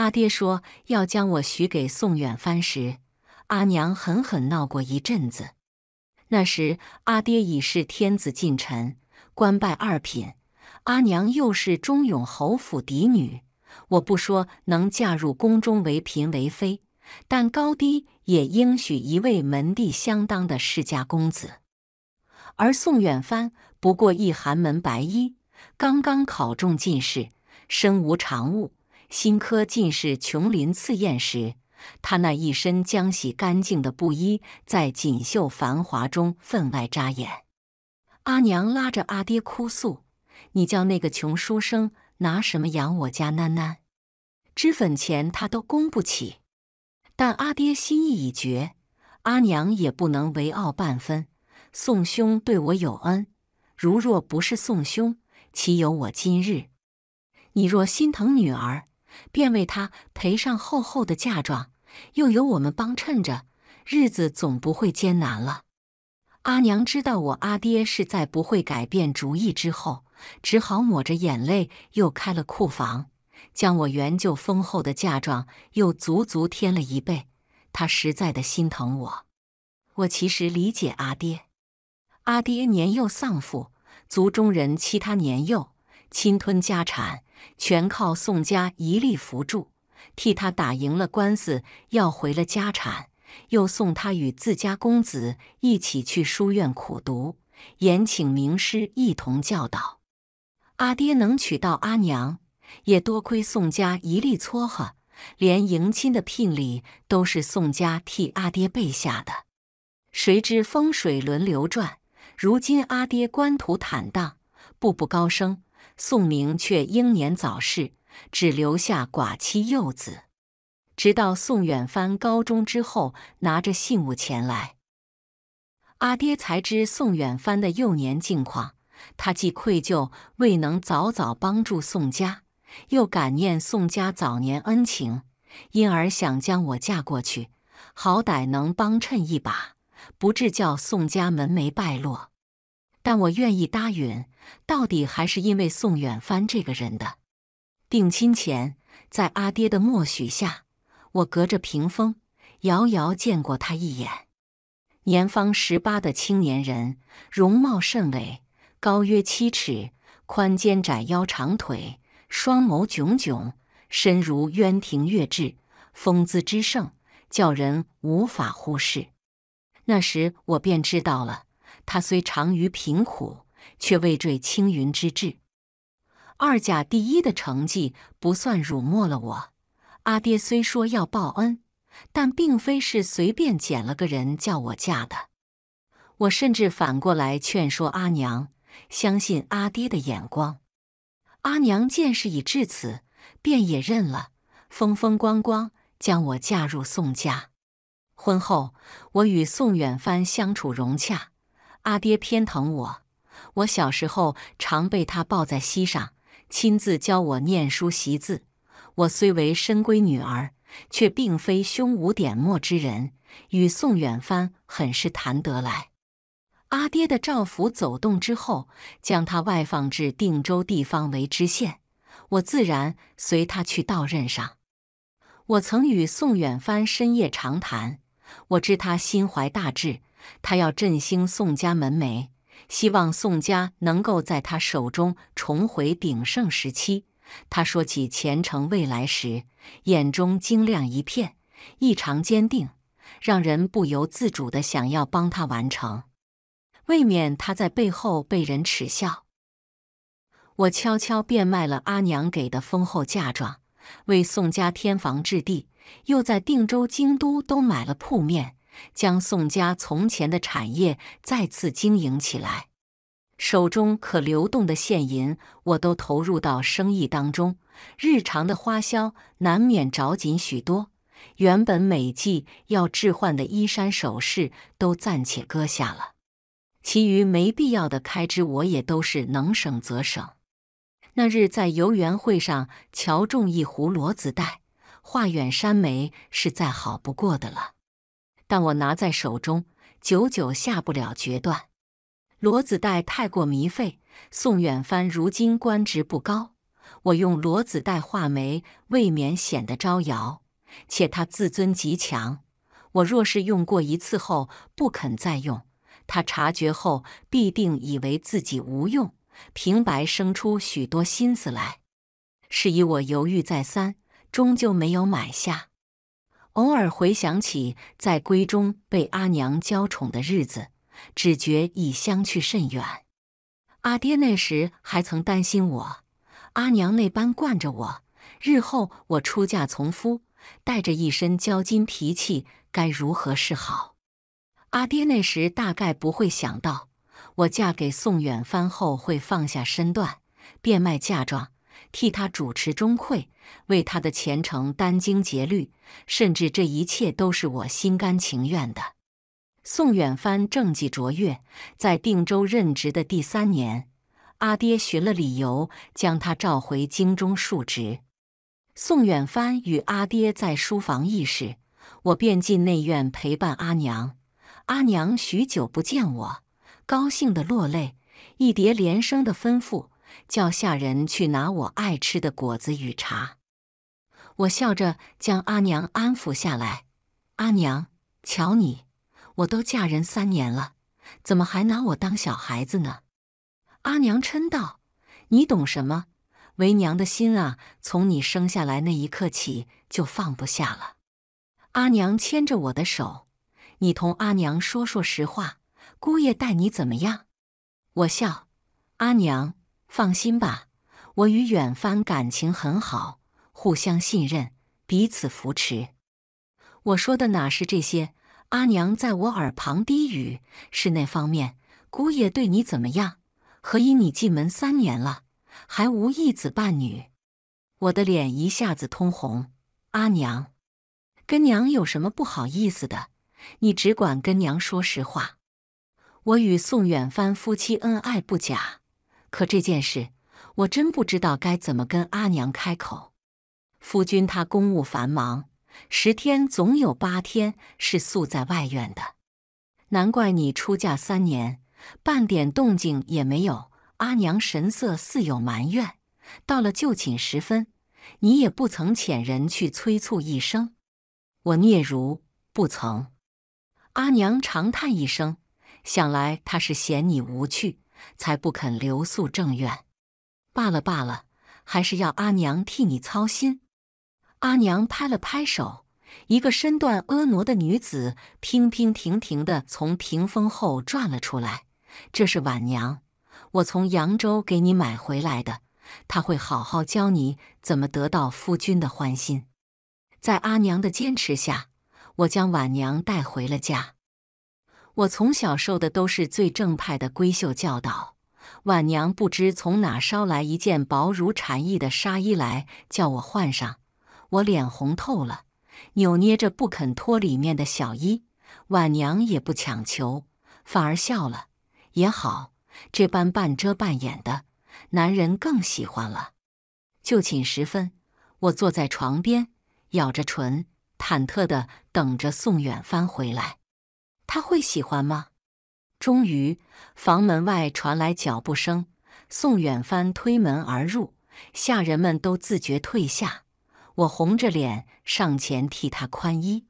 阿爹说要将我许给宋远帆时，阿娘狠狠闹过一阵子。那时阿爹已是天子近臣，官拜二品；阿娘又是忠勇侯府嫡女。我不说能嫁入宫中为嫔为妃，但高低也应许一位门第相当的世家公子。而宋远帆不过一寒门白衣，刚刚考中进士，身无长物。新科进士琼林赐宴时，他那一身浆洗干净的布衣，在锦绣繁华中分外扎眼。阿娘拉着阿爹哭诉：“你叫那个穷书生拿什么养我家囡囡？脂粉钱他都供不起。”但阿爹心意已决，阿娘也不能违拗半分。宋兄对我有恩，如若不是宋兄，岂有我今日？你若心疼女儿，便为他赔上厚厚的嫁妆，又有我们帮衬着，日子总不会艰难了。阿娘知道我阿爹是在不会改变主意之后，只好抹着眼泪，又开了库房，将我原就丰厚的嫁妆又足足添了一倍。他实在的心疼我，我其实理解阿爹。阿爹年幼丧父，族中人欺他年幼，侵吞家产。全靠宋家一力扶助，替他打赢了官司，要回了家产，又送他与自家公子一起去书院苦读，严请名师一同教导。阿爹能娶到阿娘，也多亏宋家一力撮合，连迎亲的聘礼都是宋家替阿爹备下的。谁知风水轮流转，如今阿爹官途坦荡，步步高升。宋明却英年早逝，只留下寡妻幼子。直到宋远帆高中之后，拿着信物前来，阿爹才知宋远帆的幼年境况。他既愧疚未能早早帮助宋家，又感念宋家早年恩情，因而想将我嫁过去，好歹能帮衬一把，不至叫宋家门楣败落。但我愿意答应，到底还是因为宋远帆这个人的。定亲前，在阿爹的默许下，我隔着屏风遥遥见过他一眼。年方十八的青年人，容貌甚伟，高约七尺，宽肩窄腰，长腿，双眸炯炯，身如渊庭月质，风姿之盛，叫人无法忽视。那时我便知道了。他虽长于贫苦，却未坠青云之志。二甲第一的成绩不算辱没了我。阿爹虽说要报恩，但并非是随便捡了个人叫我嫁的。我甚至反过来劝说阿娘，相信阿爹的眼光。阿娘见事已至此，便也认了，风风光光将我嫁入宋家。婚后，我与宋远帆相处融洽。阿爹偏疼我，我小时候常被他抱在膝上，亲自教我念书习字。我虽为深闺女儿，却并非胸无点墨之人，与宋远帆很是谈得来。阿爹的诏府走动之后，将他外放至定州地方为知县，我自然随他去到任上。我曾与宋远帆深夜长谈，我知他心怀大志。他要振兴宋家门楣，希望宋家能够在他手中重回鼎盛时期。他说起前程未来时，眼中晶亮一片，异常坚定，让人不由自主的想要帮他完成，未免他在背后被人耻笑。我悄悄变卖了阿娘给的丰厚嫁妆，为宋家添房置地，又在定州、京都都买了铺面。将宋家从前的产业再次经营起来，手中可流动的现银我都投入到生意当中，日常的花销难免着紧许多。原本每季要置换的衣衫首饰都暂且搁下了，其余没必要的开支我也都是能省则省。那日在游园会上瞧中一壶骡子带，画远山眉是再好不过的了。但我拿在手中，久久下不了决断。罗子黛太过靡费，宋远帆如今官职不高，我用罗子黛画眉未免显得招摇，且他自尊极强，我若是用过一次后不肯再用，他察觉后必定以为自己无用，平白生出许多心思来，是以我犹豫再三，终究没有买下。偶尔回想起在闺中被阿娘娇宠的日子，只觉已相去甚远。阿爹那时还曾担心我，阿娘那般惯着我，日后我出嫁从夫，带着一身娇金脾气，该如何是好？阿爹那时大概不会想到，我嫁给宋远帆后会放下身段，变卖嫁妆。替他主持中馈，为他的前程殚精竭虑，甚至这一切都是我心甘情愿的。宋远帆政绩卓越，在定州任职的第三年，阿爹寻了理由将他召回京中述职。宋远帆与阿爹在书房议事，我便进内院陪伴阿娘。阿娘许久不见我，高兴的落泪，一叠连声的吩咐。叫下人去拿我爱吃的果子与茶。我笑着将阿娘安抚下来。阿娘，瞧你，我都嫁人三年了，怎么还拿我当小孩子呢？阿娘嗔道：“你懂什么？为娘的心啊，从你生下来那一刻起就放不下了。”阿娘牵着我的手：“你同阿娘说说实话，姑爷待你怎么样？”我笑：“阿娘。”放心吧，我与远帆感情很好，互相信任，彼此扶持。我说的哪是这些？阿娘在我耳旁低语，是那方面。姑爷对你怎么样？何以你进门三年了，还无一子半女？我的脸一下子通红。阿娘，跟娘有什么不好意思的？你只管跟娘说实话。我与宋远帆夫妻恩爱不假。可这件事，我真不知道该怎么跟阿娘开口。夫君他公务繁忙，十天总有八天是宿在外院的。难怪你出嫁三年，半点动静也没有。阿娘神色似有埋怨。到了就寝时分，你也不曾遣人去催促一声。我嗫嚅不曾。阿娘长叹一声，想来她是嫌你无趣。才不肯留宿正院，罢了罢了，还是要阿娘替你操心。阿娘拍了拍手，一个身段婀娜的女子，娉娉婷婷地从屏风后转了出来。这是晚娘，我从扬州给你买回来的。她会好好教你怎么得到夫君的欢心。在阿娘的坚持下，我将晚娘带回了家。我从小受的都是最正派的闺秀教导。晚娘不知从哪捎来一件薄如蝉翼的纱衣来，叫我换上。我脸红透了，扭捏着不肯脱里面的小衣。晚娘也不强求，反而笑了。也好，这般半遮半掩的，男人更喜欢了。就寝时分，我坐在床边，咬着唇，忐忑地等着宋远帆回来。他会喜欢吗？终于，房门外传来脚步声，宋远帆推门而入，下人们都自觉退下。我红着脸上前替他宽衣。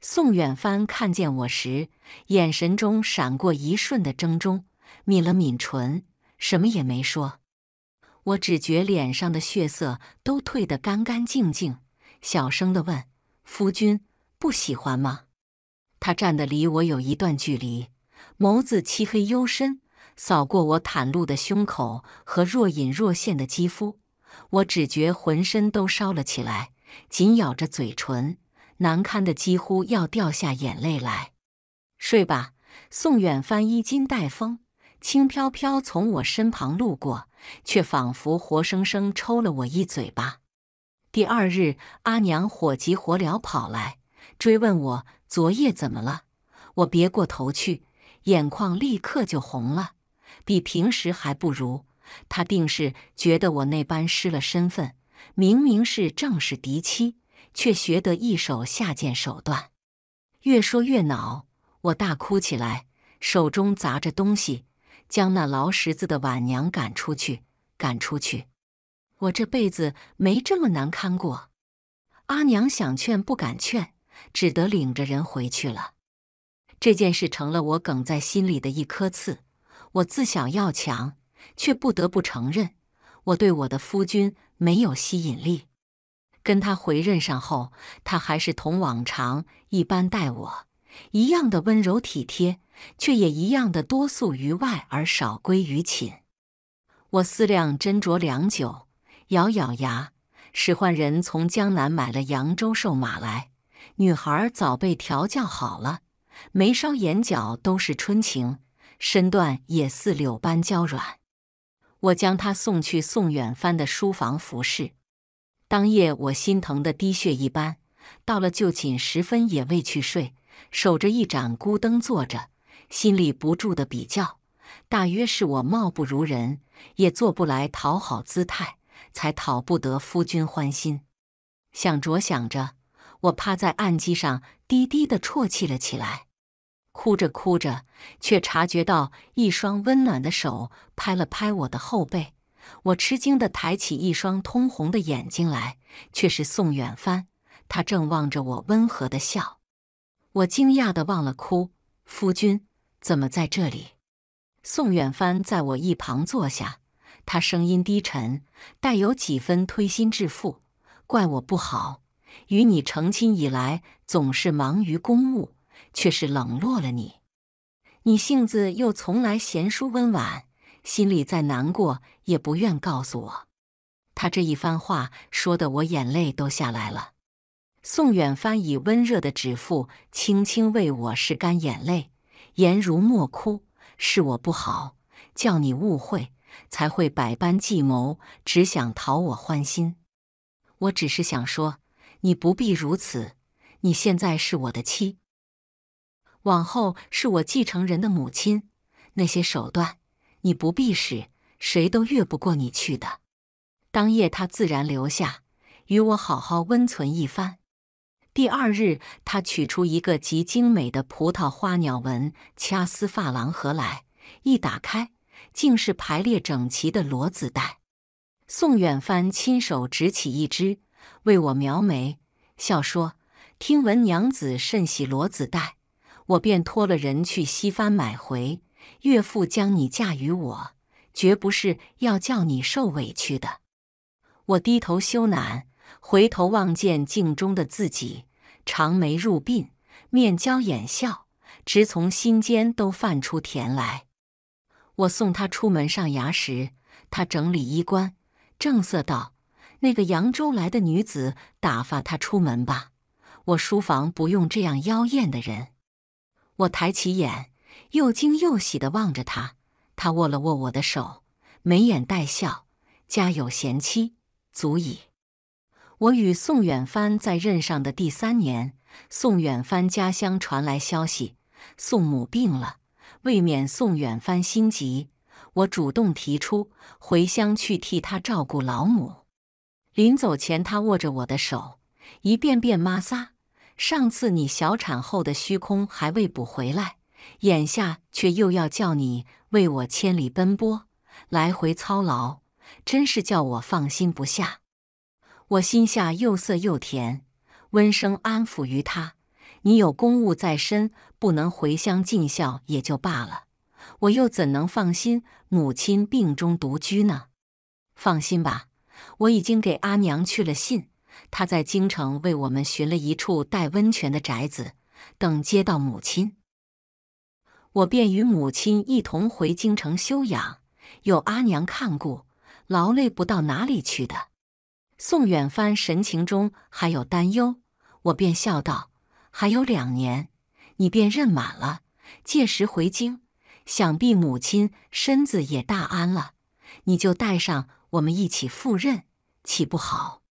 宋远帆看见我时，眼神中闪过一瞬的怔忡，抿了抿唇，什么也没说。我只觉脸上的血色都褪得干干净净，小声地问：“夫君不喜欢吗？”他站得离我有一段距离，眸子漆黑幽深，扫过我袒露的胸口和若隐若现的肌肤，我只觉浑身都烧了起来，紧咬着嘴唇，难堪的几乎要掉下眼泪来。睡吧，宋远帆，衣襟带风，轻飘飘从我身旁路过，却仿佛活生生抽了我一嘴巴。第二日，阿娘火急火燎跑来，追问我。昨夜怎么了？我别过头去，眼眶立刻就红了，比平时还不如。他定是觉得我那般失了身份，明明是正室嫡妻，却学得一手下贱手段。越说越恼，我大哭起来，手中砸着东西，将那劳什子的晚娘赶出去，赶出去！我这辈子没这么难堪过。阿娘想劝不敢劝。只得领着人回去了。这件事成了我梗在心里的一颗刺。我自小要强，却不得不承认，我对我的夫君没有吸引力。跟他回任上后，他还是同往常一般待我，一样的温柔体贴，却也一样的多宿于外而少归于寝。我思量斟酌良久，咬咬牙，使唤人从江南买了扬州瘦马来。女孩早被调教好了，眉梢眼角都是春情，身段也似柳般娇软。我将她送去宋远帆的书房服侍。当夜我心疼的滴血一般，到了就寝时分也未去睡，守着一盏孤灯坐着，心里不住的比较。大约是我貌不如人，也做不来讨好姿态，才讨不得夫君欢心。想着想着。我趴在案几上，低低的啜泣了起来。哭着哭着，却察觉到一双温暖的手拍了拍我的后背。我吃惊的抬起一双通红的眼睛来，却是宋远帆。他正望着我，温和的笑。我惊讶的忘了哭。夫君，怎么在这里？宋远帆在我一旁坐下，他声音低沉，带有几分推心置腹：“怪我不好。”与你成亲以来，总是忙于公务，却是冷落了你。你性子又从来贤淑温婉，心里再难过也不愿告诉我。他这一番话说得我眼泪都下来了。宋远帆以温热的指腹轻轻为我拭干眼泪，颜如墨哭：“是我不好，叫你误会，才会百般计谋，只想讨我欢心。我只是想说。”你不必如此，你现在是我的妻，往后是我继承人的母亲。那些手段你不必使，谁都越不过你去的。当夜他自然留下，与我好好温存一番。第二日，他取出一个极精美的葡萄花鸟纹掐丝发廊盒来，一打开，竟是排列整齐的罗子袋。宋远帆亲手执起一只。为我描眉，笑说：“听闻娘子甚喜罗子黛，我便托了人去西番买回。岳父将你嫁与我，绝不是要叫你受委屈的。”我低头羞赧，回头望见镜中的自己，长眉入鬓，面娇眼笑，直从心间都泛出甜来。我送他出门上衙时，他整理衣冠，正色道。那个扬州来的女子，打发她出门吧。我书房不用这样妖艳的人。我抬起眼，又惊又喜的望着他。他握了握我的手，眉眼带笑。家有贤妻，足矣。我与宋远帆在任上的第三年，宋远帆家乡传来消息，宋母病了。未免宋远帆心急，我主动提出回乡去替他照顾老母。临走前，他握着我的手，一遍遍摩挲。上次你小产后的虚空还未补回来，眼下却又要叫你为我千里奔波，来回操劳，真是叫我放心不下。我心下又涩又甜，温声安抚于他：“你有公务在身，不能回乡尽孝也就罢了，我又怎能放心母亲病中独居呢？”放心吧。我已经给阿娘去了信，她在京城为我们寻了一处带温泉的宅子，等接到母亲，我便与母亲一同回京城休养，有阿娘看顾，劳累不到哪里去的。宋远帆神情中还有担忧，我便笑道：“还有两年，你便任满了，届时回京，想必母亲身子也大安了，你就带上我们一起赴任。”岂不好？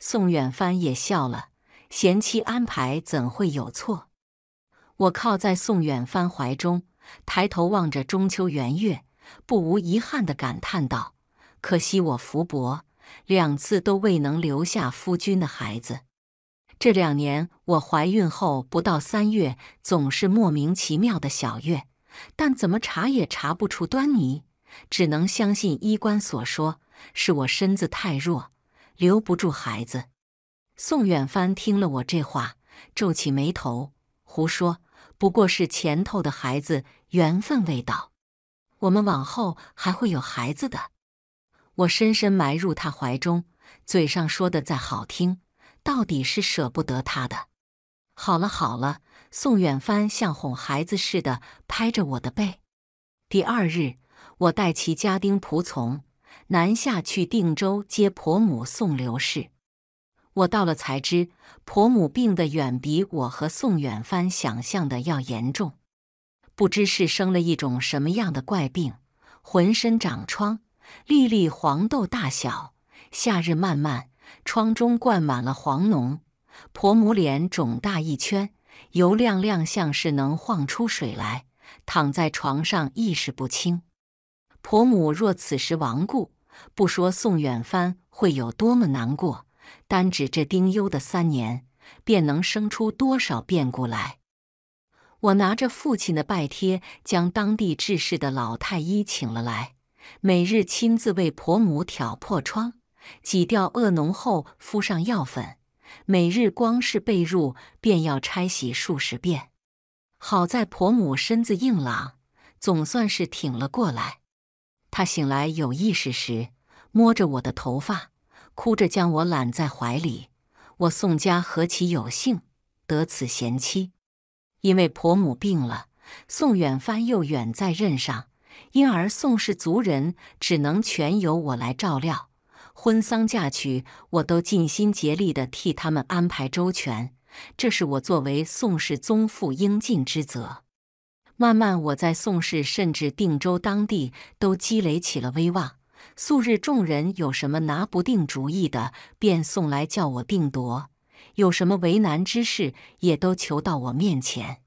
宋远帆也笑了。贤妻安排怎会有错？我靠在宋远帆怀中，抬头望着中秋圆月，不无遗憾地感叹道：“可惜我福薄，两次都未能留下夫君的孩子。这两年我怀孕后不到三月，总是莫名其妙的小月，但怎么查也查不出端倪，只能相信医官所说。”是我身子太弱，留不住孩子。宋远帆听了我这话，皱起眉头：“胡说，不过是前头的孩子缘分未到，我们往后还会有孩子的。”我深深埋入他怀中，嘴上说的再好听，到底是舍不得他的。好了好了，宋远帆像哄孩子似的拍着我的背。第二日，我带其家丁仆从。南下去定州接婆母，送刘氏。我到了才知婆母病得远比我和宋远帆想象的要严重，不知是生了一种什么样的怪病，浑身长疮，粒粒黄豆大小。夏日漫漫，疮中灌满了黄脓，婆母脸肿大一圈，油亮亮，像是能晃出水来。躺在床上，意识不清。婆母若此时亡故，不说宋远帆会有多么难过，单指这丁忧的三年，便能生出多少变故来。我拿着父亲的拜帖，将当地治世的老太医请了来，每日亲自为婆母挑破疮，挤掉恶脓后敷上药粉。每日光是被褥便要拆洗数十遍。好在婆母身子硬朗，总算是挺了过来。他醒来有意识时，摸着我的头发，哭着将我揽在怀里。我宋家何其有幸，得此贤妻。因为婆母病了，宋远帆又远在任上，因而宋氏族人只能全由我来照料。婚丧嫁娶，我都尽心竭力的替他们安排周全，这是我作为宋氏宗父应尽之责。慢慢，我在宋氏甚至定州当地都积累起了威望。素日众人有什么拿不定主意的，便送来叫我定夺；有什么为难之事，也都求到我面前。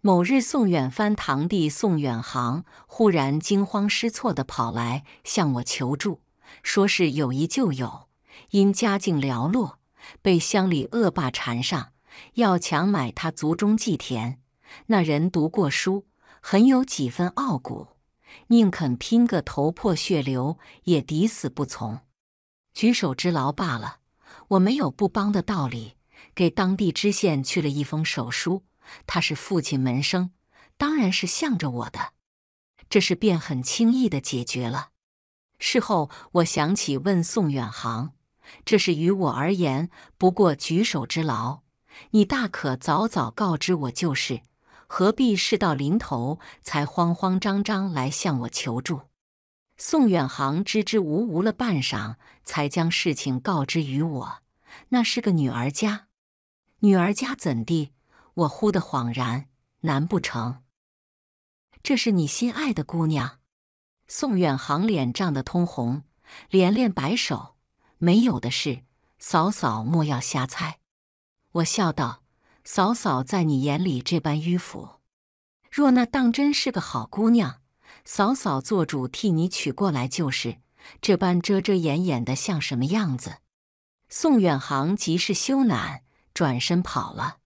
某日，宋远帆堂弟宋远航忽然惊慌失措地跑来向我求助，说是有一旧友因家境寥落，被乡里恶霸缠上，要强买他族中祭田。那人读过书，很有几分傲骨，宁肯拼个头破血流，也抵死不从。举手之劳罢了，我没有不帮的道理。给当地知县去了一封手书，他是父亲门生，当然是向着我的。这事便很轻易的解决了。事后我想起问宋远航，这事于我而言不过举手之劳，你大可早早告知我就是。何必事到临头才慌慌张张来向我求助？宋远航支支吾吾了半晌，才将事情告知于我。那是个女儿家，女儿家怎地？我忽的恍然，难不成这是你心爱的姑娘？宋远航脸涨得通红，连连摆手：“没有的事，嫂嫂莫要瞎猜。”我笑道。嫂嫂在你眼里这般迂腐，若那当真是个好姑娘，嫂嫂做主替你娶过来就是。这般遮遮掩掩的，像什么样子？宋远航即是羞赧，转身跑了。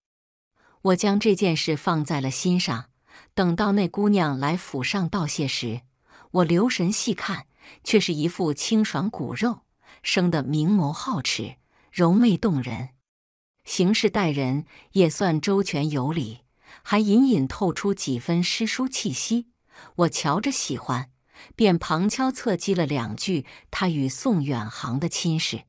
我将这件事放在了心上，等到那姑娘来府上道谢时，我留神细看，却是一副清爽骨肉，生得明眸皓齿，柔媚动人。行事待人也算周全有礼，还隐隐透出几分诗书气息。我瞧着喜欢，便旁敲侧击了两句他与宋远航的亲事。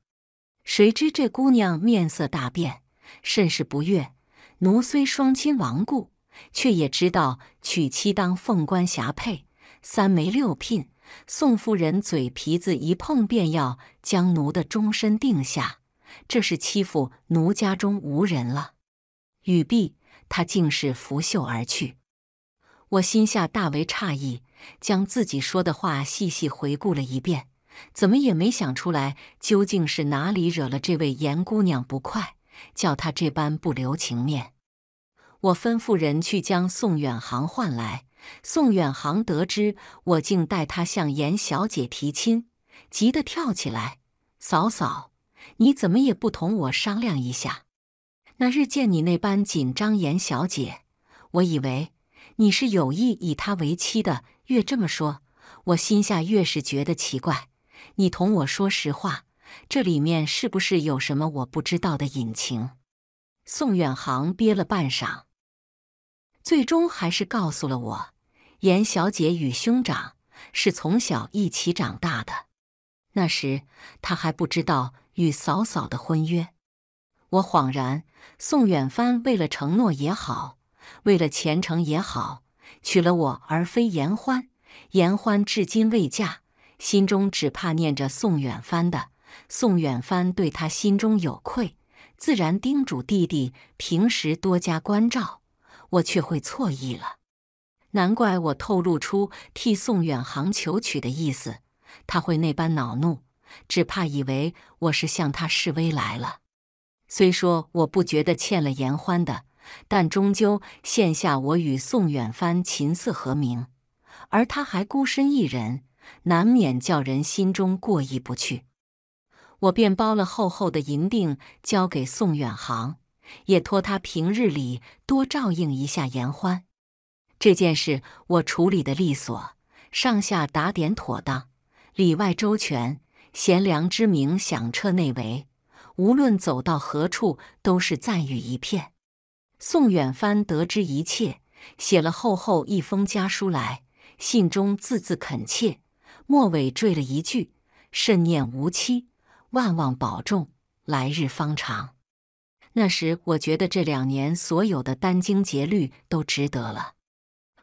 谁知这姑娘面色大变，甚是不悦。奴虽双亲亡故，却也知道娶妻当凤冠霞帔，三媒六聘。宋夫人嘴皮子一碰，便要将奴的终身定下。这是欺负奴家中无人了。语毕，他竟是拂袖而去。我心下大为诧异，将自己说的话细细回顾了一遍，怎么也没想出来究竟是哪里惹了这位严姑娘不快，叫她这般不留情面。我吩咐人去将宋远航唤来。宋远航得知我竟带他向严小姐提亲，急得跳起来：“嫂嫂！”你怎么也不同我商量一下？那日见你那般紧张，严小姐，我以为你是有意以她为妻的。越这么说，我心下越是觉得奇怪。你同我说实话，这里面是不是有什么我不知道的隐情？宋远航憋了半晌，最终还是告诉了我：严小姐与兄长是从小一起长大的。那时他还不知道与嫂嫂的婚约，我恍然，宋远帆为了承诺也好，为了前程也好，娶了我而非严欢。严欢至今未嫁，心中只怕念着宋远帆的。宋远帆对他心中有愧，自然叮嘱弟弟平时多加关照。我却会错意了，难怪我透露出替宋远航求娶的意思。他会那般恼怒，只怕以为我是向他示威来了。虽说我不觉得欠了严欢的，但终究现下我与宋远帆琴瑟和鸣，而他还孤身一人，难免叫人心中过意不去。我便包了厚厚的银锭，交给宋远航，也托他平日里多照应一下严欢。这件事我处理的利索，上下打点妥当。里外周全，贤良之名响彻内围，无论走到何处都是赞誉一片。宋远帆得知一切，写了厚厚一封家书来，信中字字恳切，末尾缀了一句：“慎念无期，万望保重，来日方长。”那时我觉得这两年所有的殚精竭虑都值得了。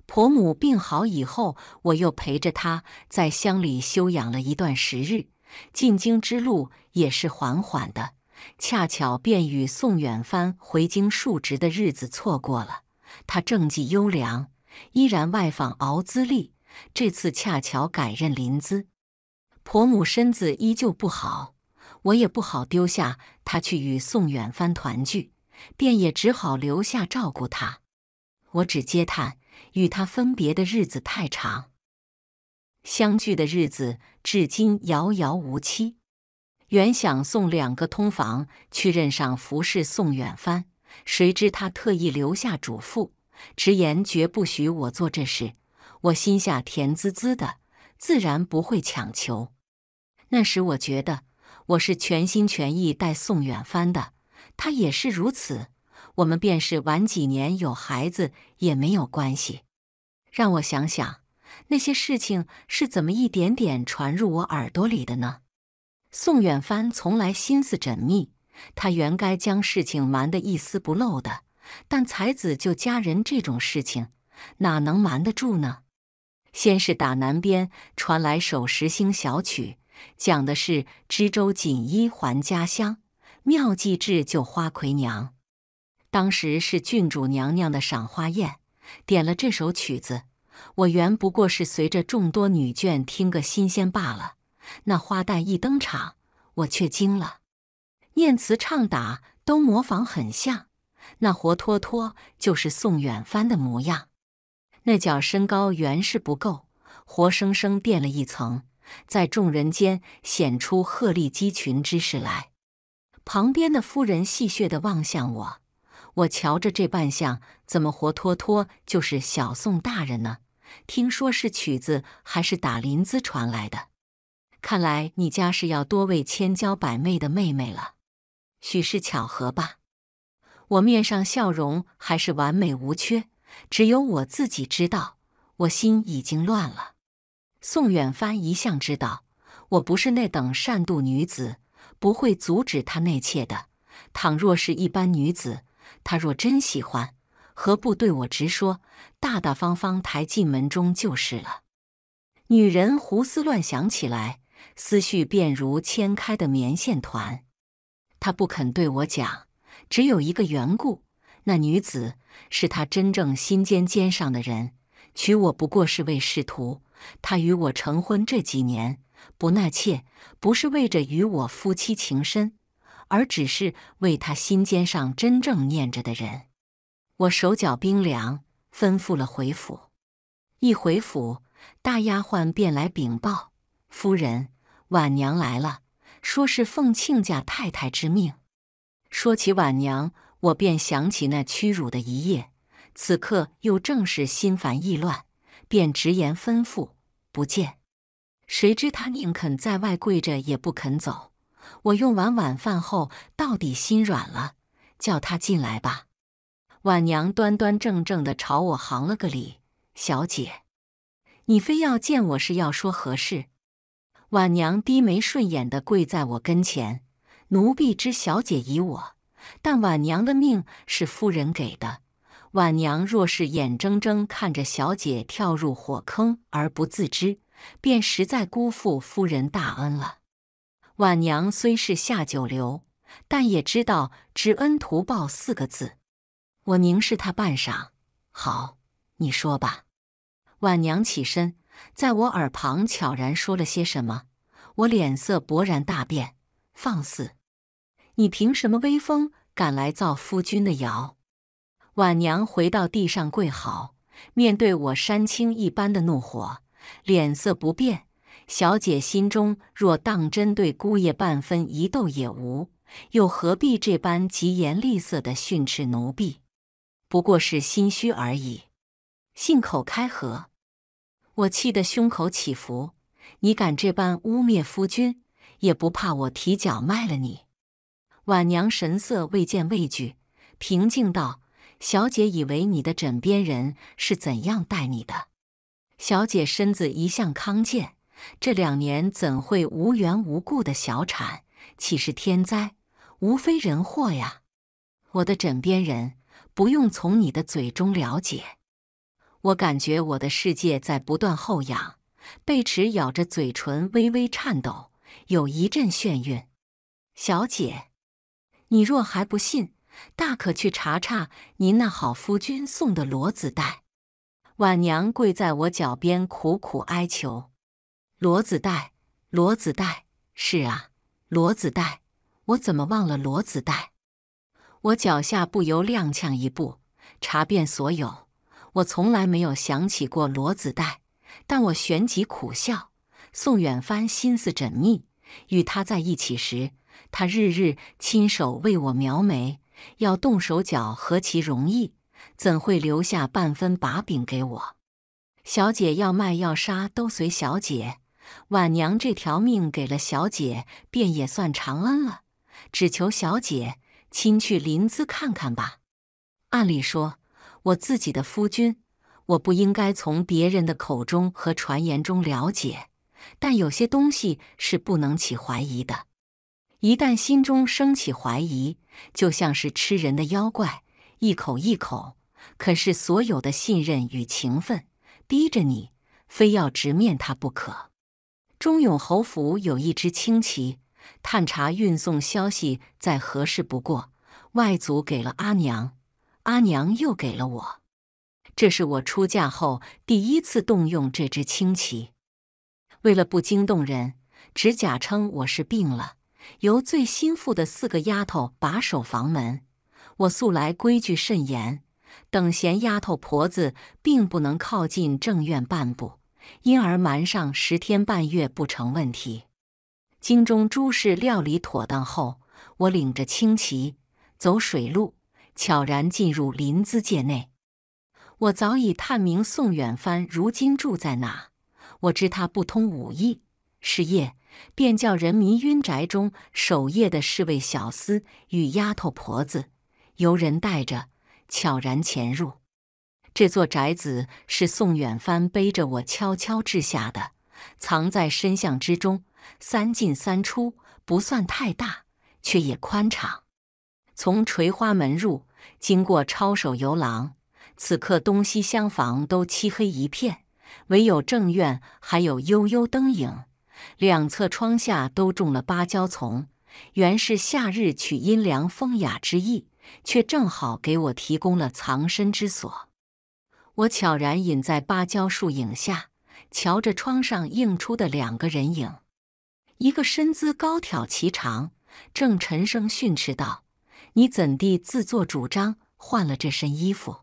婆母病好以后，我又陪着她在乡里休养了一段时日。进京之路也是缓缓的，恰巧便与宋远帆回京述职的日子错过了。他政绩优良，依然外访熬资历，这次恰巧改任临淄。婆母身子依旧不好，我也不好丢下她去与宋远帆团聚，便也只好留下照顾她。我只嗟叹。与他分别的日子太长，相聚的日子至今遥遥无期。原想送两个通房去任上服侍宋远帆，谁知他特意留下嘱咐，直言绝不许我做这事。我心下甜滋滋的，自然不会强求。那时我觉得我是全心全意待宋远帆的，他也是如此。我们便是晚几年有孩子也没有关系。让我想想，那些事情是怎么一点点传入我耳朵里的呢？宋远帆从来心思缜密，他原该将事情瞒得一丝不漏的，但才子救佳人这种事情，哪能瞒得住呢？先是打南边传来首时兴小曲，讲的是知州锦衣还家乡，妙计智救花魁娘。当时是郡主娘娘的赏花宴，点了这首曲子。我原不过是随着众多女眷听个新鲜罢了。那花旦一登场，我却惊了。念词唱打都模仿很像，那活脱脱就是宋远帆的模样。那脚身高原是不够，活生生垫了一层，在众人间显出鹤立鸡群之势来。旁边的夫人戏谑地望向我。我瞧着这扮相，怎么活脱脱就是小宋大人呢？听说是曲子还是打林子传来的，看来你家是要多位千娇百媚的妹妹了。许是巧合吧？我面上笑容还是完美无缺，只有我自己知道，我心已经乱了。宋远帆一向知道我不是那等善妒女子，不会阻止他纳妾的。倘若是一般女子，他若真喜欢，何不对我直说，大大方方抬进门中就是了。女人胡思乱想起来，思绪便如牵开的棉线团。他不肯对我讲，只有一个缘故：那女子是他真正心尖尖上的人，娶我不过是为仕途。他与我成婚这几年，不纳妾，不是为着与我夫妻情深。而只是为他心尖上真正念着的人，我手脚冰凉，吩咐了回府。一回府，大丫鬟便来禀报：夫人，晚娘来了，说是奉亲家太太之命。说起晚娘，我便想起那屈辱的一夜，此刻又正是心烦意乱，便直言吩咐不见。谁知她宁肯在外跪着，也不肯走。我用完晚饭后，到底心软了，叫她进来吧。晚娘端端正正的朝我行了个礼，小姐，你非要见我是要说何事？晚娘低眉顺眼的跪在我跟前，奴婢知小姐疑我，但晚娘的命是夫人给的，晚娘若是眼睁睁看着小姐跳入火坑而不自知，便实在辜负夫人大恩了。晚娘虽是下九流，但也知道“知恩图报”四个字。我凝视她半晌，好，你说吧。晚娘起身，在我耳旁悄然说了些什么。我脸色勃然大变，放肆！你凭什么威风敢来造夫君的谣？晚娘回到地上跪好，面对我山青一般的怒火，脸色不变。小姐心中若当真对姑爷半分疑窦也无，又何必这般疾言厉色的训斥奴婢？不过是心虚而已，信口开河。我气得胸口起伏，你敢这般污蔑夫君，也不怕我提脚卖了你？晚娘神色未见畏惧，平静道：“小姐以为你的枕边人是怎样待你的？小姐身子一向康健。”这两年怎会无缘无故的小产？岂是天灾？无非人祸呀！我的枕边人，不用从你的嘴中了解。我感觉我的世界在不断后仰，贝齿咬着嘴唇，微微颤抖，有一阵眩晕。小姐，你若还不信，大可去查查您那好夫君送的罗子带。晚娘跪在我脚边，苦苦哀求。罗子黛，罗子黛，是啊，罗子黛，我怎么忘了罗子黛？我脚下不由踉跄一步，查遍所有，我从来没有想起过罗子黛。但我旋即苦笑。宋远帆心思缜密，与他在一起时，他日日亲手为我描眉，要动手脚何其容易？怎会留下半分把柄给我？小姐要卖要杀都随小姐。晚娘这条命给了小姐，便也算长恩了。只求小姐亲去临淄看看吧。按理说，我自己的夫君，我不应该从别人的口中和传言中了解，但有些东西是不能起怀疑的。一旦心中升起怀疑，就像是吃人的妖怪，一口一口可是所有的信任与情分，逼着你非要直面他不可。中永侯府有一支青旗，探查运送消息再合适不过。外祖给了阿娘，阿娘又给了我。这是我出嫁后第一次动用这支青旗。为了不惊动人，只假称我是病了，由最心腹的四个丫头把守房门。我素来规矩甚严，等闲丫头婆子并不能靠近正院半步。因而瞒上十天半月不成问题。京中诸事料理妥当后，我领着青旗走水路，悄然进入临淄界内。我早已探明宋远帆如今住在哪，我知他不通武艺，是夜便叫人迷晕宅中守夜的侍卫小厮与丫头婆子，由人带着，悄然潜入。这座宅子是宋远帆背着我悄悄置下的，藏在深巷之中，三进三出，不算太大，却也宽敞。从垂花门入，经过抄手游廊，此刻东西厢房都漆黑一片，唯有正院还有幽幽灯影。两侧窗下都种了芭蕉丛，原是夏日取阴凉、风雅之意，却正好给我提供了藏身之所。我悄然隐在芭蕉树影下，瞧着窗上映出的两个人影，一个身姿高挑颀长，正沉声训斥道：“你怎地自作主张换了这身衣服？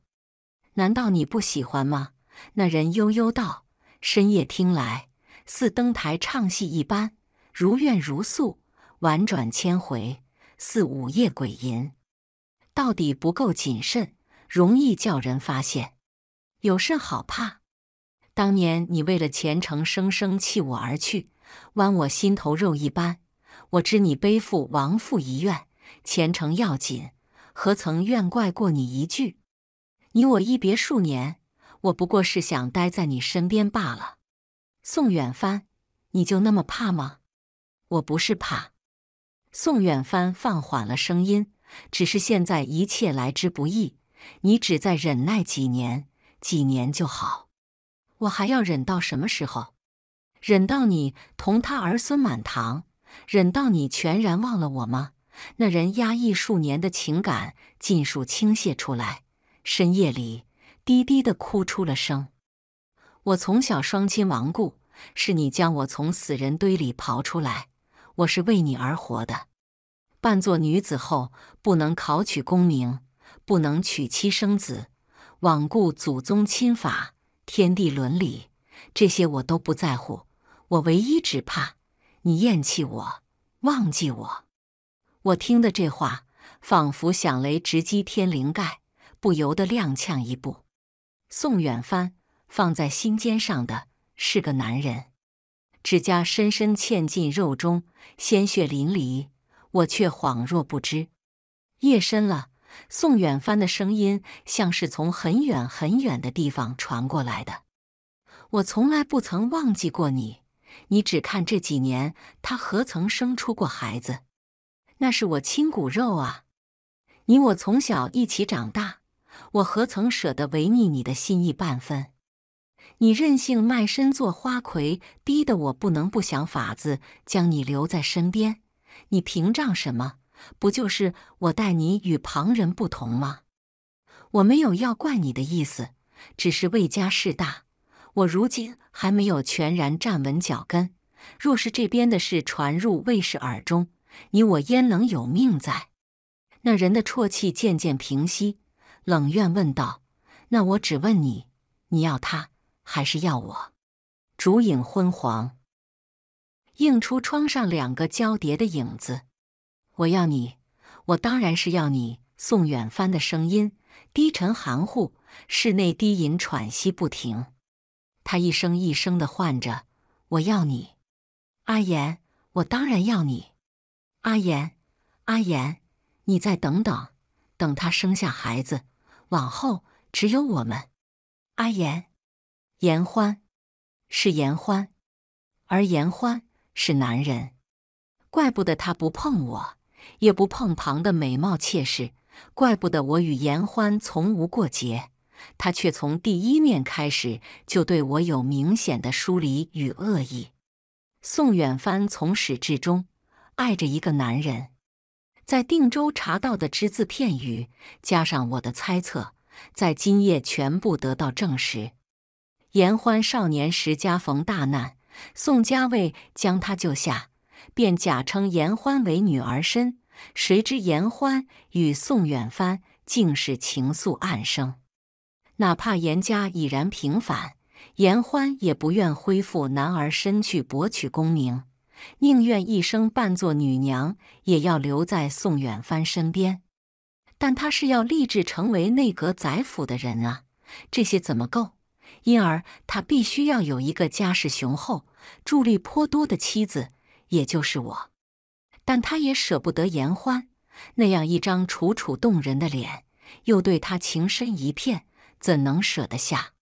难道你不喜欢吗？”那人悠悠道：“深夜听来，似登台唱戏一般，如怨如诉，婉转千回，似午夜鬼吟。到底不够谨慎，容易叫人发现。”有甚好怕？当年你为了前程，生生弃我而去，剜我心头肉一般。我知你背负亡父遗愿，前程要紧，何曾怨怪过你一句？你我一别数年，我不过是想待在你身边罢了。宋远帆，你就那么怕吗？我不是怕。宋远帆放缓了声音，只是现在一切来之不易，你只再忍耐几年。几年就好，我还要忍到什么时候？忍到你同他儿孙满堂，忍到你全然忘了我吗？那人压抑数年的情感尽数倾泻出来，深夜里低低的哭出了声。我从小双亲亡故，是你将我从死人堆里刨出来，我是为你而活的。扮作女子后，不能考取功名，不能娶妻生子。罔顾祖宗亲法，天地伦理，这些我都不在乎。我唯一只怕你厌弃我，忘记我。我听的这话，仿佛响雷直击天灵盖，不由得踉跄一步。宋远帆放在心尖上的，是个男人，指甲深深嵌进肉中，鲜血淋漓，我却恍若不知。夜深了。宋远帆的声音像是从很远很远的地方传过来的。我从来不曾忘记过你，你只看这几年，他何曾生出过孩子？那是我亲骨肉啊！你我从小一起长大，我何曾舍得违逆你的心意半分？你任性卖身做花魁，逼得我不能不想法子将你留在身边。你屏障什么？不就是我待你与旁人不同吗？我没有要怪你的意思，只是魏家势大，我如今还没有全然站稳脚跟。若是这边的事传入魏氏耳中，你我焉能有命在？那人的啜泣渐渐平息，冷怨问道：“那我只问你，你要他还是要我？”烛影昏黄，映出窗上两个交叠的影子。我要你，我当然是要你。宋远帆的声音低沉含糊，室内低吟喘息不停，他一声一声的唤着：“我要你，阿言，我当然要你，阿言，阿言，你再等等，等他生下孩子，往后只有我们。”阿言，言欢，是言欢，而言欢是男人，怪不得他不碰我。也不碰旁的美貌妾室。怪不得我与严欢从无过节，他却从第一面开始就对我有明显的疏离与恶意。宋远帆从始至终爱着一个男人，在定州查到的只字片语，加上我的猜测，在今夜全部得到证实。严欢少年时家逢大难，宋家卫将他救下。便假称严欢为女儿身，谁知严欢与宋远帆竟是情愫暗生。哪怕严家已然平反，严欢也不愿恢复男儿身去博取功名，宁愿一生扮作女娘，也要留在宋远帆身边。但他是要立志成为内阁宰辅的人啊，这些怎么够？因而他必须要有一个家世雄厚、助力颇多的妻子。也就是我，但他也舍不得严欢那样一张楚楚动人的脸，又对他情深一片，怎能舍得下？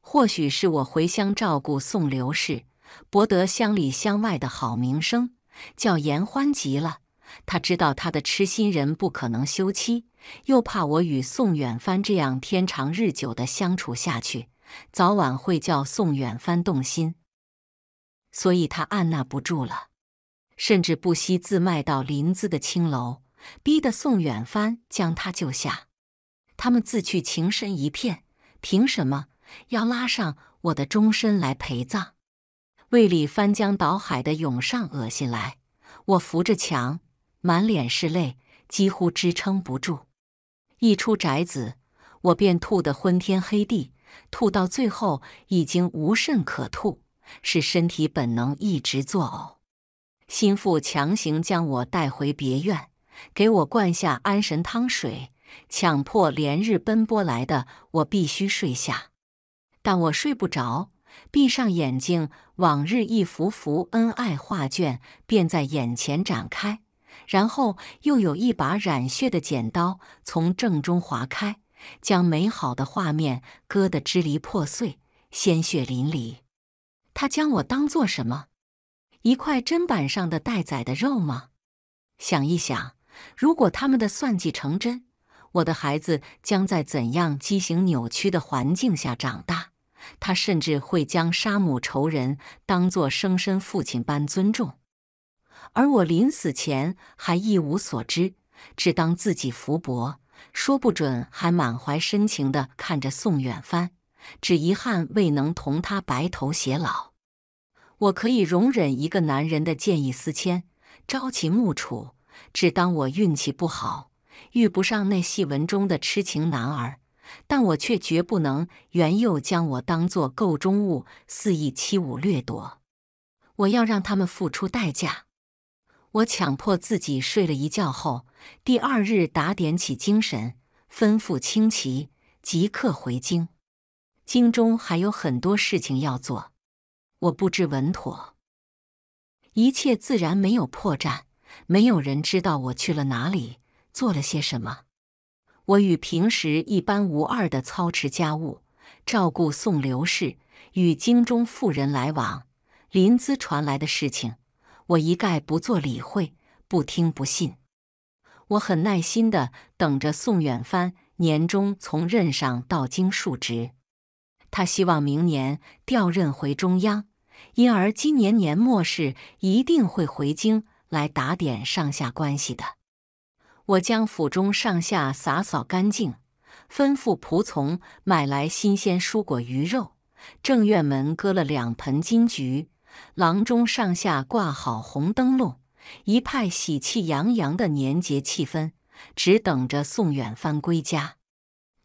或许是我回乡照顾宋刘氏，博得乡里乡外的好名声，叫严欢急了。他知道他的痴心人不可能休妻，又怕我与宋远帆这样天长日久的相处下去，早晚会叫宋远帆动心，所以他按捺不住了。甚至不惜自卖到林子的青楼，逼得宋远帆将他救下。他们自去情深一片，凭什么要拉上我的终身来陪葬？胃里翻江倒海的涌上恶心来，我扶着墙，满脸是泪，几乎支撑不住。一出宅子，我便吐得昏天黑地，吐到最后已经无甚可吐，是身体本能一直作呕。心腹强行将我带回别院，给我灌下安神汤水，强迫连日奔波来的我必须睡下。但我睡不着，闭上眼睛，往日一幅幅恩爱画卷便在眼前展开。然后又有一把染血的剪刀从正中划开，将美好的画面割得支离破碎，鲜血淋漓。他将我当做什么？一块砧板上的待宰的肉吗？想一想，如果他们的算计成真，我的孩子将在怎样畸形扭曲的环境下长大？他甚至会将杀母仇人当作生身父亲般尊重，而我临死前还一无所知，只当自己福薄，说不准还满怀深情的看着宋远帆，只遗憾未能同他白头偕老。我可以容忍一个男人的见异思迁、朝秦暮楚，只当我运气不好，遇不上那戏文中的痴情男儿；但我却绝不能原又将我当做购中物肆意欺侮掠夺。我要让他们付出代价。我强迫自己睡了一觉后，第二日打点起精神，吩咐清奇即刻回京，京中还有很多事情要做。我不知稳妥，一切自然没有破绽，没有人知道我去了哪里，做了些什么。我与平时一般无二的操持家务，照顾宋刘氏，与京中富人来往。临淄传来的事情，我一概不做理会，不听不信。我很耐心的等着宋远帆年终从任上到京述职，他希望明年调任回中央。因而，今年年末是一定会回京来打点上下关系的。我将府中上下洒扫干净，吩咐仆从买来新鲜蔬果、鱼肉。正院门搁了两盆金菊，廊中上下挂好红灯笼，一派喜气洋洋的年节气氛，只等着宋远帆归家。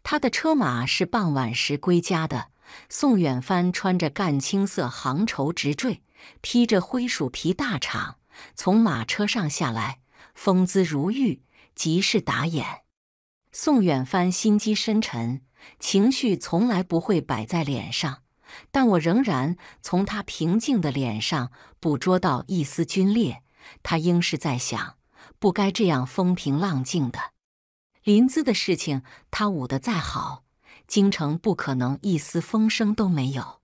他的车马是傍晚时归家的。宋远帆穿着干青色杭绸直坠，披着灰鼠皮大氅，从马车上下来，风姿如玉，极是打眼。宋远帆心机深沉，情绪从来不会摆在脸上，但我仍然从他平静的脸上捕捉到一丝皲裂。他应是在想，不该这样风平浪静的。林淄的事情，他舞得再好。京城不可能一丝风声都没有。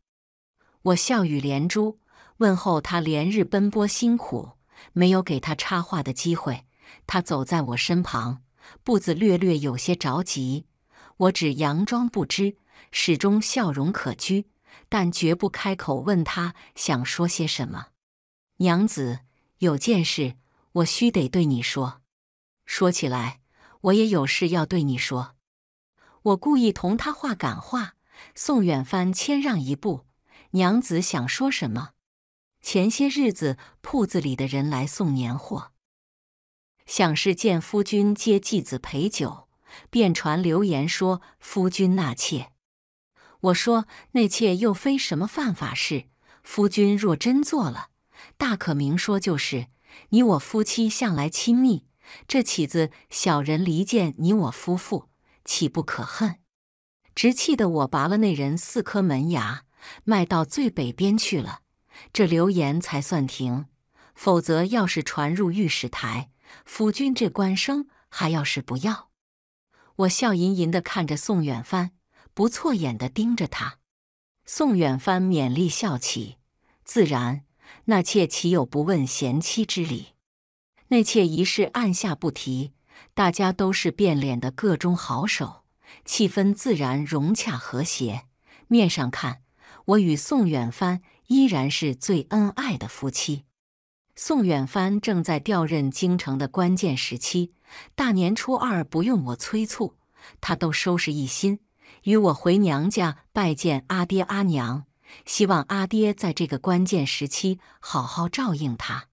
我笑语连珠，问候他连日奔波辛苦，没有给他插话的机会。他走在我身旁，步子略略有些着急。我只佯装不知，始终笑容可掬，但绝不开口问他想说些什么。娘子，有件事我须得对你说。说起来，我也有事要对你说。我故意同他话赶话。宋远帆，谦让一步。娘子想说什么？前些日子铺子里的人来送年货，想是见夫君接继子陪酒，便传流言说夫君纳妾。我说那妾又非什么犯法事，夫君若真做了，大可明说。就是你我夫妻向来亲密，这起子小人离间你我夫妇。岂不可恨！直气得我拔了那人四颗门牙，卖到最北边去了。这流言才算停。否则，要是传入御史台，夫君这官声还要是不要？我笑吟吟地看着宋远帆，不错眼地盯着他。宋远帆勉力笑起，自然，那妾岂有不问贤妻之理？那妾一试，按下不提。大家都是变脸的各中好手，气氛自然融洽和谐。面上看，我与宋远帆依然是最恩爱的夫妻。宋远帆正在调任京城的关键时期，大年初二不用我催促，他都收拾一心，与我回娘家拜见阿爹阿娘。希望阿爹在这个关键时期好好照应他。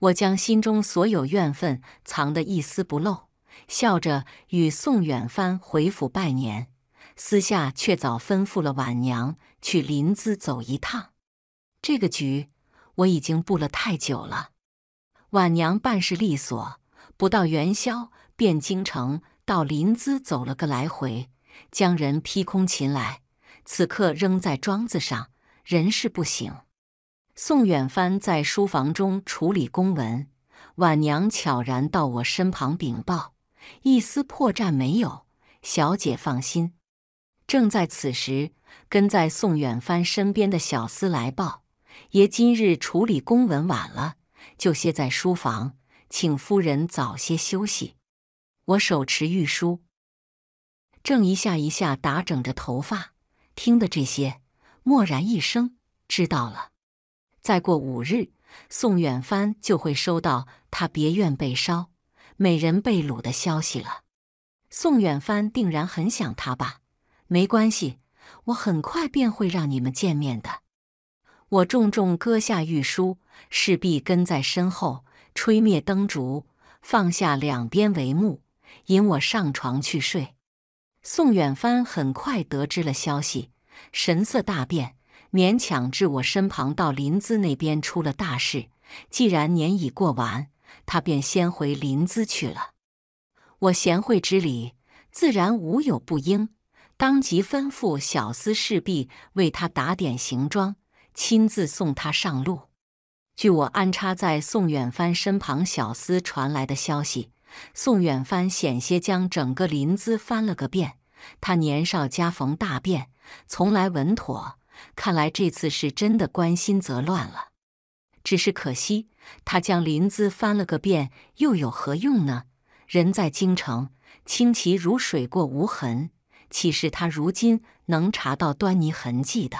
我将心中所有怨愤藏得一丝不漏，笑着与宋远帆回府拜年，私下却早吩咐了晚娘去临淄走一趟。这个局我已经布了太久了。晚娘办事利索，不到元宵，便京城到临淄走了个来回，将人劈空擒来，此刻扔在庄子上，人事不省。宋远帆在书房中处理公文，晚娘悄然到我身旁禀报，一丝破绽没有。小姐放心。正在此时，跟在宋远帆身边的小厮来报，爷今日处理公文晚了，就歇在书房，请夫人早些休息。我手持玉梳，正一下一下打整着头发，听得这些，蓦然一声，知道了。再过五日，宋远帆就会收到他别院被烧、美人被掳的消息了。宋远帆定然很想他吧？没关系，我很快便会让你们见面的。我重重搁下玉梳，侍婢跟在身后，吹灭灯烛，放下两边帷幕，引我上床去睡。宋远帆很快得知了消息，神色大变。勉强至我身旁，到林淄那边出了大事。既然年已过完，他便先回林淄去了。我贤惠之礼，自然无有不应。当即吩咐小厮侍婢为他打点行装，亲自送他上路。据我安插在宋远帆身旁小厮传来的消息，宋远帆险些将整个林淄翻了个遍。他年少家逢大变，从来稳妥。看来这次是真的关心则乱了。只是可惜，他将林子翻了个遍，又有何用呢？人在京城，清奇如水过无痕，岂是他如今能查到端倪痕迹的？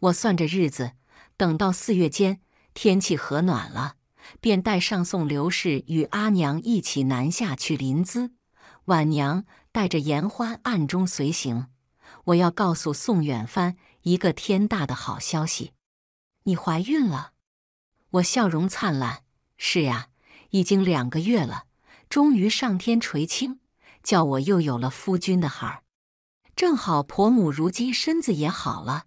我算着日子，等到四月间天气和暖了，便带上宋刘氏与阿娘一起南下去临淄。晚娘带着严欢暗中随行。我要告诉宋远帆。一个天大的好消息！你怀孕了，我笑容灿烂。是呀，已经两个月了，终于上天垂青，叫我又有了夫君的孩儿。正好婆母如今身子也好了，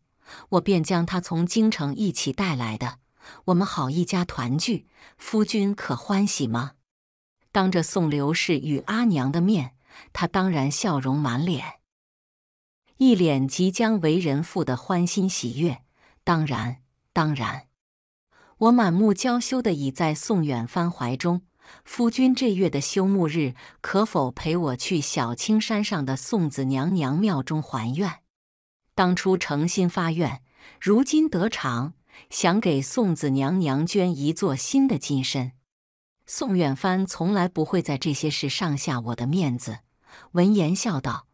我便将她从京城一起带来的，我们好一家团聚。夫君可欢喜吗？当着宋刘氏与阿娘的面，他当然笑容满脸。一脸即将为人父的欢欣喜悦，当然，当然，我满目娇羞的倚在宋远帆怀中。夫君，这月的休沐日，可否陪我去小青山上的宋子娘娘庙中还愿？当初诚心发愿，如今得偿，想给宋子娘娘捐一座新的金身。宋远帆从来不会在这些事上下我的面子，闻言笑道。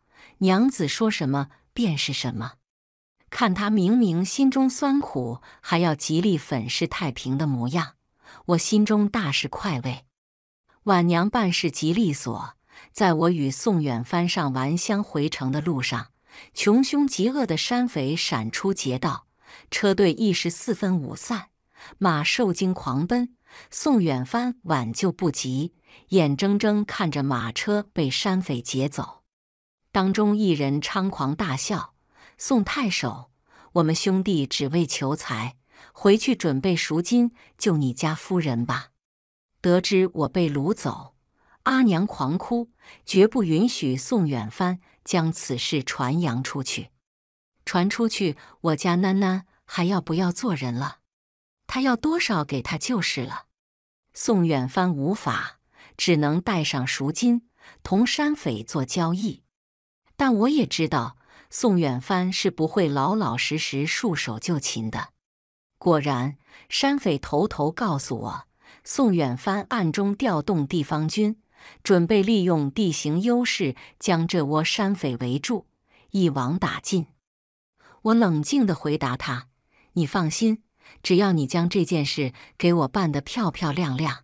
娘子说什么便是什么，看他明明心中酸苦，还要极力粉饰太平的模样，我心中大是快慰。晚娘办事极利索，在我与宋远帆上完香回城的路上，穷凶极恶的山匪闪出劫道，车队一时四分五散，马受惊狂奔，宋远帆挽救不及，眼睁睁看着马车被山匪劫走。当中一人猖狂大笑：“宋太守，我们兄弟只为求财，回去准备赎金救你家夫人吧。”得知我被掳走，阿娘狂哭，绝不允许宋远帆将此事传扬出去。传出去，我家囡囡还要不要做人了？他要多少给他就是了。宋远帆无法，只能带上赎金同山匪做交易。但我也知道，宋远帆是不会老老实实束手就擒的。果然，山匪头头告诉我，宋远帆暗中调动地方军，准备利用地形优势将这窝山匪围住，一网打尽。我冷静地回答他：“你放心，只要你将这件事给我办得漂漂亮亮，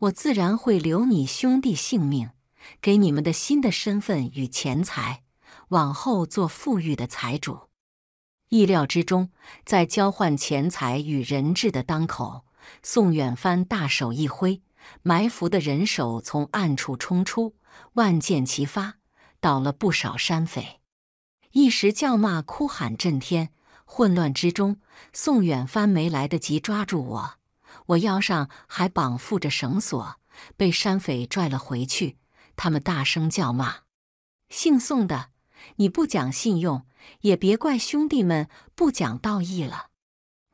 我自然会留你兄弟性命，给你们的新的身份与钱财。”往后做富裕的财主，意料之中，在交换钱财与人质的当口，宋远帆大手一挥，埋伏的人手从暗处冲出，万箭齐发，倒了不少山匪。一时叫骂哭喊震天，混乱之中，宋远帆没来得及抓住我，我腰上还绑缚着绳索，被山匪拽了回去。他们大声叫骂：“姓宋的！”你不讲信用，也别怪兄弟们不讲道义了。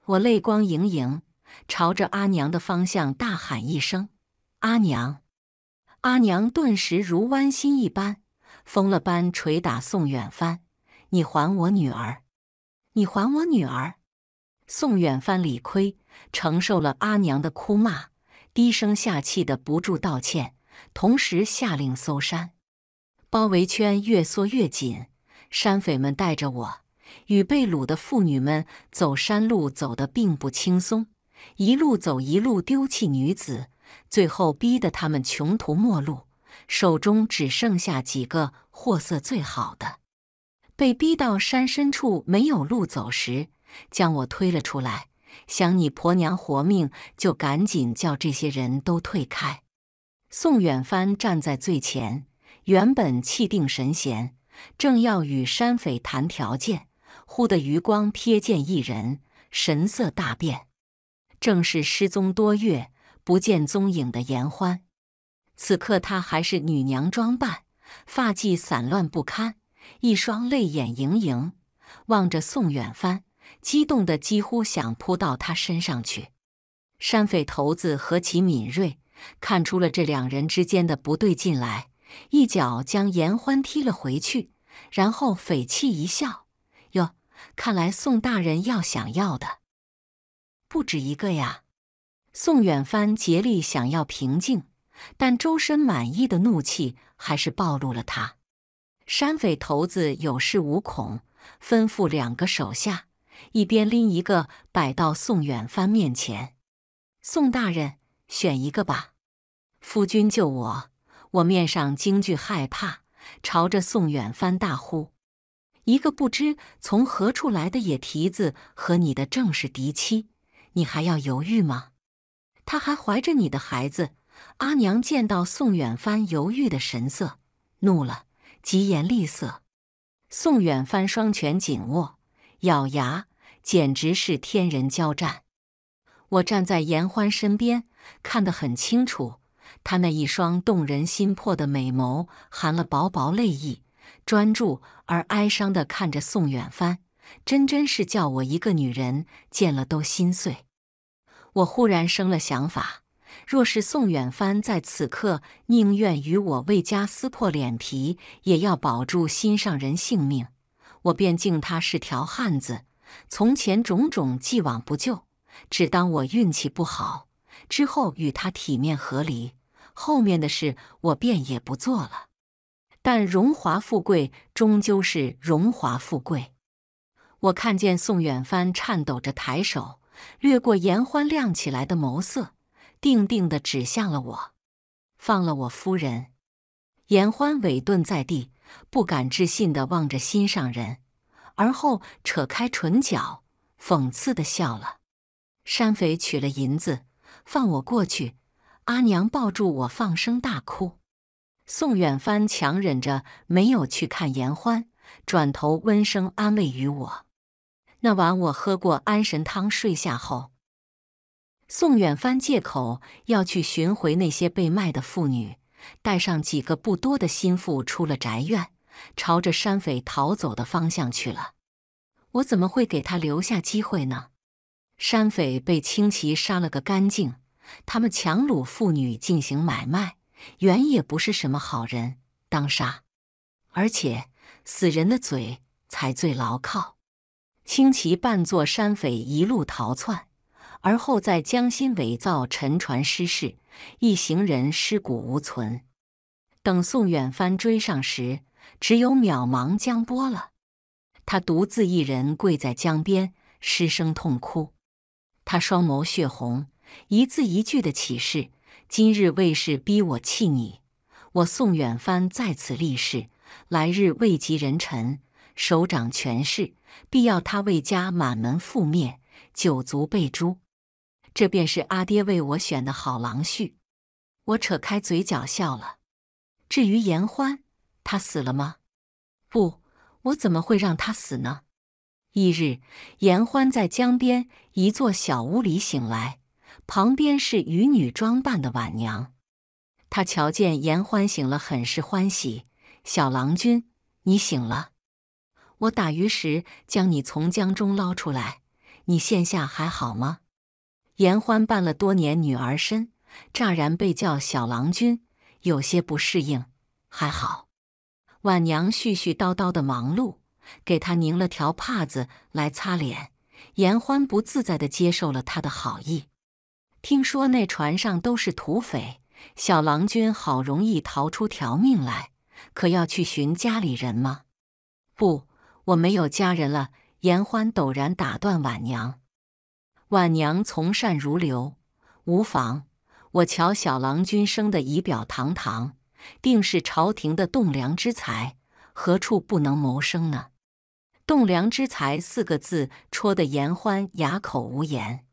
我泪光盈盈，朝着阿娘的方向大喊一声：“阿娘！”阿娘顿时如剜心一般，疯了般捶打宋远帆：“你还我女儿！你还我女儿！”宋远帆理亏，承受了阿娘的哭骂，低声下气的不住道歉，同时下令搜山，包围圈越缩越紧。山匪们带着我与被掳的妇女们走山路，走得并不轻松。一路走，一路丢弃女子，最后逼得他们穷途末路，手中只剩下几个货色最好的。被逼到山深处没有路走时，将我推了出来。想你婆娘活命，就赶紧叫这些人都退开。宋远帆站在最前，原本气定神闲。正要与山匪谈条件，忽的余光瞥见一人，神色大变，正是失踪多月不见踪影的严欢。此刻他还是女娘装扮，发髻散乱不堪，一双泪眼盈盈，望着宋远帆，激动得几乎想扑到他身上去。山匪头子何其敏锐，看出了这两人之间的不对劲来。一脚将严欢踢了回去，然后匪气一笑：“哟，看来宋大人要想要的不止一个呀。”宋远帆竭力想要平静，但周身满意的怒气还是暴露了他。山匪头子有恃无恐，吩咐两个手下一边拎一个摆到宋远帆面前：“宋大人，选一个吧，夫君救我。”我面上惊惧害怕，朝着宋远帆大呼：“一个不知从何处来的野蹄子和你的正是嫡妻，你还要犹豫吗？她还怀着你的孩子！”阿娘见到宋远帆犹豫的神色，怒了，疾言厉色。宋远帆双拳紧握，咬牙，简直是天人交战。我站在严欢身边，看得很清楚。他那一双动人心魄的美眸含了薄薄泪意，专注而哀伤地看着宋远帆，真真是叫我一个女人见了都心碎。我忽然生了想法：若是宋远帆在此刻宁愿与我魏家撕破脸皮，也要保住心上人性命，我便敬他是条汉子。从前种种，既往不咎，只当我运气不好，之后与他体面和离。后面的事我便也不做了，但荣华富贵终究是荣华富贵。我看见宋远帆颤抖着抬手，掠过严欢亮起来的眸色，定定地指向了我，放了我夫人。严欢委顿在地，不敢置信地望着心上人，而后扯开唇角，讽刺地笑了。山匪取了银子，放我过去。阿娘抱住我，放声大哭。宋远帆强忍着没有去看严欢，转头温声安慰于我。那晚我喝过安神汤，睡下后，宋远帆借口要去寻回那些被卖的妇女，带上几个不多的心腹出了宅院，朝着山匪逃走的方向去了。我怎么会给他留下机会呢？山匪被清骑杀了个干净。他们强掳妇女进行买卖，原也不是什么好人，当杀。而且死人的嘴才最牢靠。轻奇扮作山匪一路逃窜，而后在江心伪造沉船失事，一行人尸骨无存。等宋远帆追上时，只有渺茫江波了。他独自一人跪在江边，失声痛哭。他双眸血红。一字一句的起誓，今日魏氏逼我弃你，我宋远帆在此立誓，来日位极人臣，手掌权势，必要他魏家满门覆灭，九族被诛。这便是阿爹为我选的好郎婿。我扯开嘴角笑了。至于严欢，他死了吗？不，我怎么会让他死呢？翌日，严欢在江边一座小屋里醒来。旁边是渔女装扮的晚娘，她瞧见严欢醒了，很是欢喜。小郎君，你醒了，我打鱼时将你从江中捞出来，你现下还好吗？严欢扮了多年女儿身，乍然被叫小郎君，有些不适应。还好，晚娘絮絮叨叨的忙碌，给他拧了条帕子来擦脸。严欢不自在的接受了他的好意。听说那船上都是土匪，小郎君好容易逃出条命来，可要去寻家里人吗？不，我没有家人了。严欢陡然打断晚娘。晚娘从善如流，无妨。我瞧小郎君生的仪表堂堂，定是朝廷的栋梁之才，何处不能谋生呢？“栋梁之才”四个字戳得严欢哑口无言。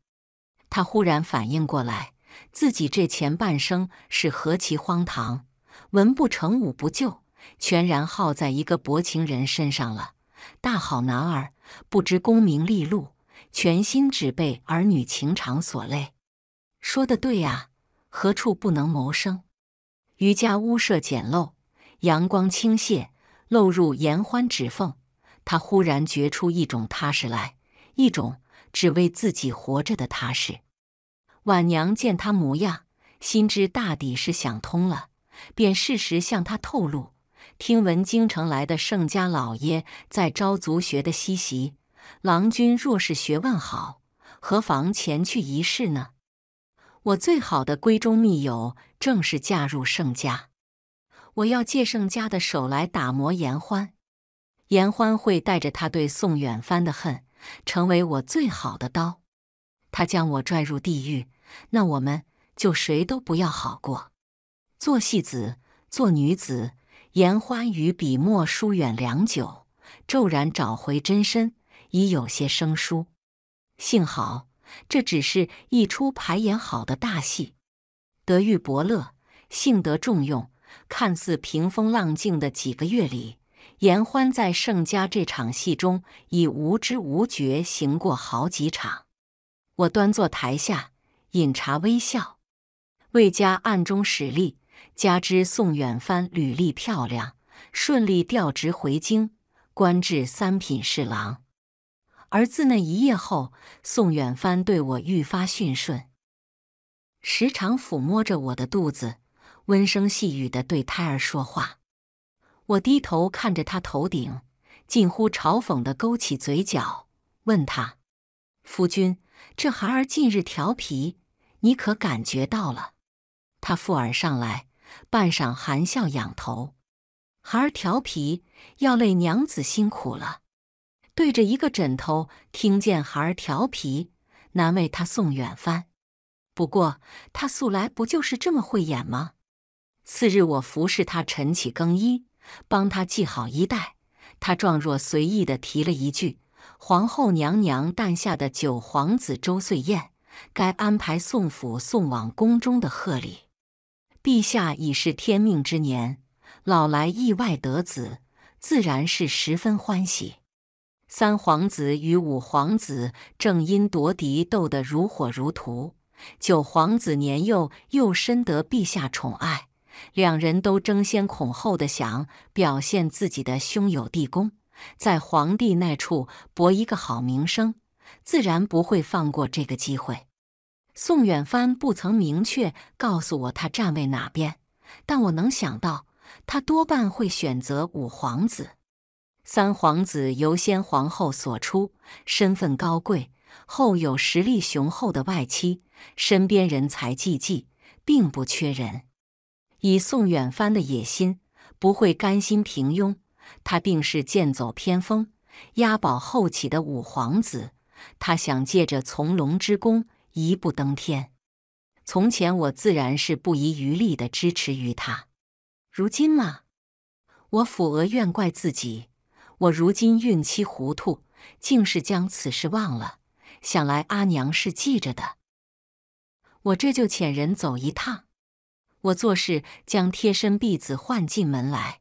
他忽然反应过来，自己这前半生是何其荒唐，文不成，武不就，全然耗在一个薄情人身上了。大好男儿，不知功名利禄，全心只被儿女情长所累。说的对呀，何处不能谋生？余家屋舍简陋，阳光倾泻，漏入言欢指缝。他忽然觉出一种踏实来，一种。只为自己活着的踏实。晚娘见他模样，心知大抵是想通了，便适时向他透露，听闻京城来的盛家老爷在招族学的西席，郎君若是学问好，何妨前去一试呢？我最好的闺中密友正是嫁入盛家，我要借盛家的手来打磨严欢。严欢会带着他对宋远帆的恨。成为我最好的刀，他将我拽入地狱，那我们就谁都不要好过。做戏子，做女子，言欢与笔墨疏远良久，骤然找回真身，已有些生疏。幸好这只是一出排演好的大戏，得遇伯乐，幸得重用，看似平风浪静的几个月里。严欢在盛家这场戏中，已无知无觉行过好几场。我端坐台下，饮茶微笑。魏家暗中使力，加之宋远帆履历漂亮，顺利调职回京，官至三品侍郎。而自那一夜后，宋远帆对我愈发驯顺，时常抚摸着我的肚子，温声细语地对胎儿说话。我低头看着他头顶，近乎嘲讽的勾起嘴角，问他：“夫君，这孩儿近日调皮，你可感觉到了？”他附耳上来，半晌含笑仰头：“孩儿调皮，要累娘子辛苦了。”对着一个枕头，听见孩儿调皮，难为他送远帆。不过他素来不就是这么会演吗？次日我服侍他晨起更衣。帮他系好衣带，他状若随意的提了一句：“皇后娘娘诞下的九皇子周岁宴，该安排宋府送往宫中的贺礼。陛下已是天命之年，老来意外得子，自然是十分欢喜。三皇子与五皇子正因夺嫡斗得如火如荼，九皇子年幼又深得陛下宠爱。”两人都争先恐后的想表现自己的兄友弟恭，在皇帝那处博一个好名声，自然不会放过这个机会。宋远帆不曾明确告诉我他站位哪边，但我能想到，他多半会选择五皇子。三皇子由先皇后所出，身份高贵，后有实力雄厚的外戚，身边人才济济，并不缺人。以宋远帆的野心，不会甘心平庸。他定是剑走偏锋，押宝后起的五皇子。他想借着从龙之功，一步登天。从前我自然是不遗余力的支持于他。如今嘛，我抚额怨怪自己，我如今孕期糊涂，竟是将此事忘了。想来阿娘是记着的。我这就遣人走一趟。我做事将贴身婢子唤进门来，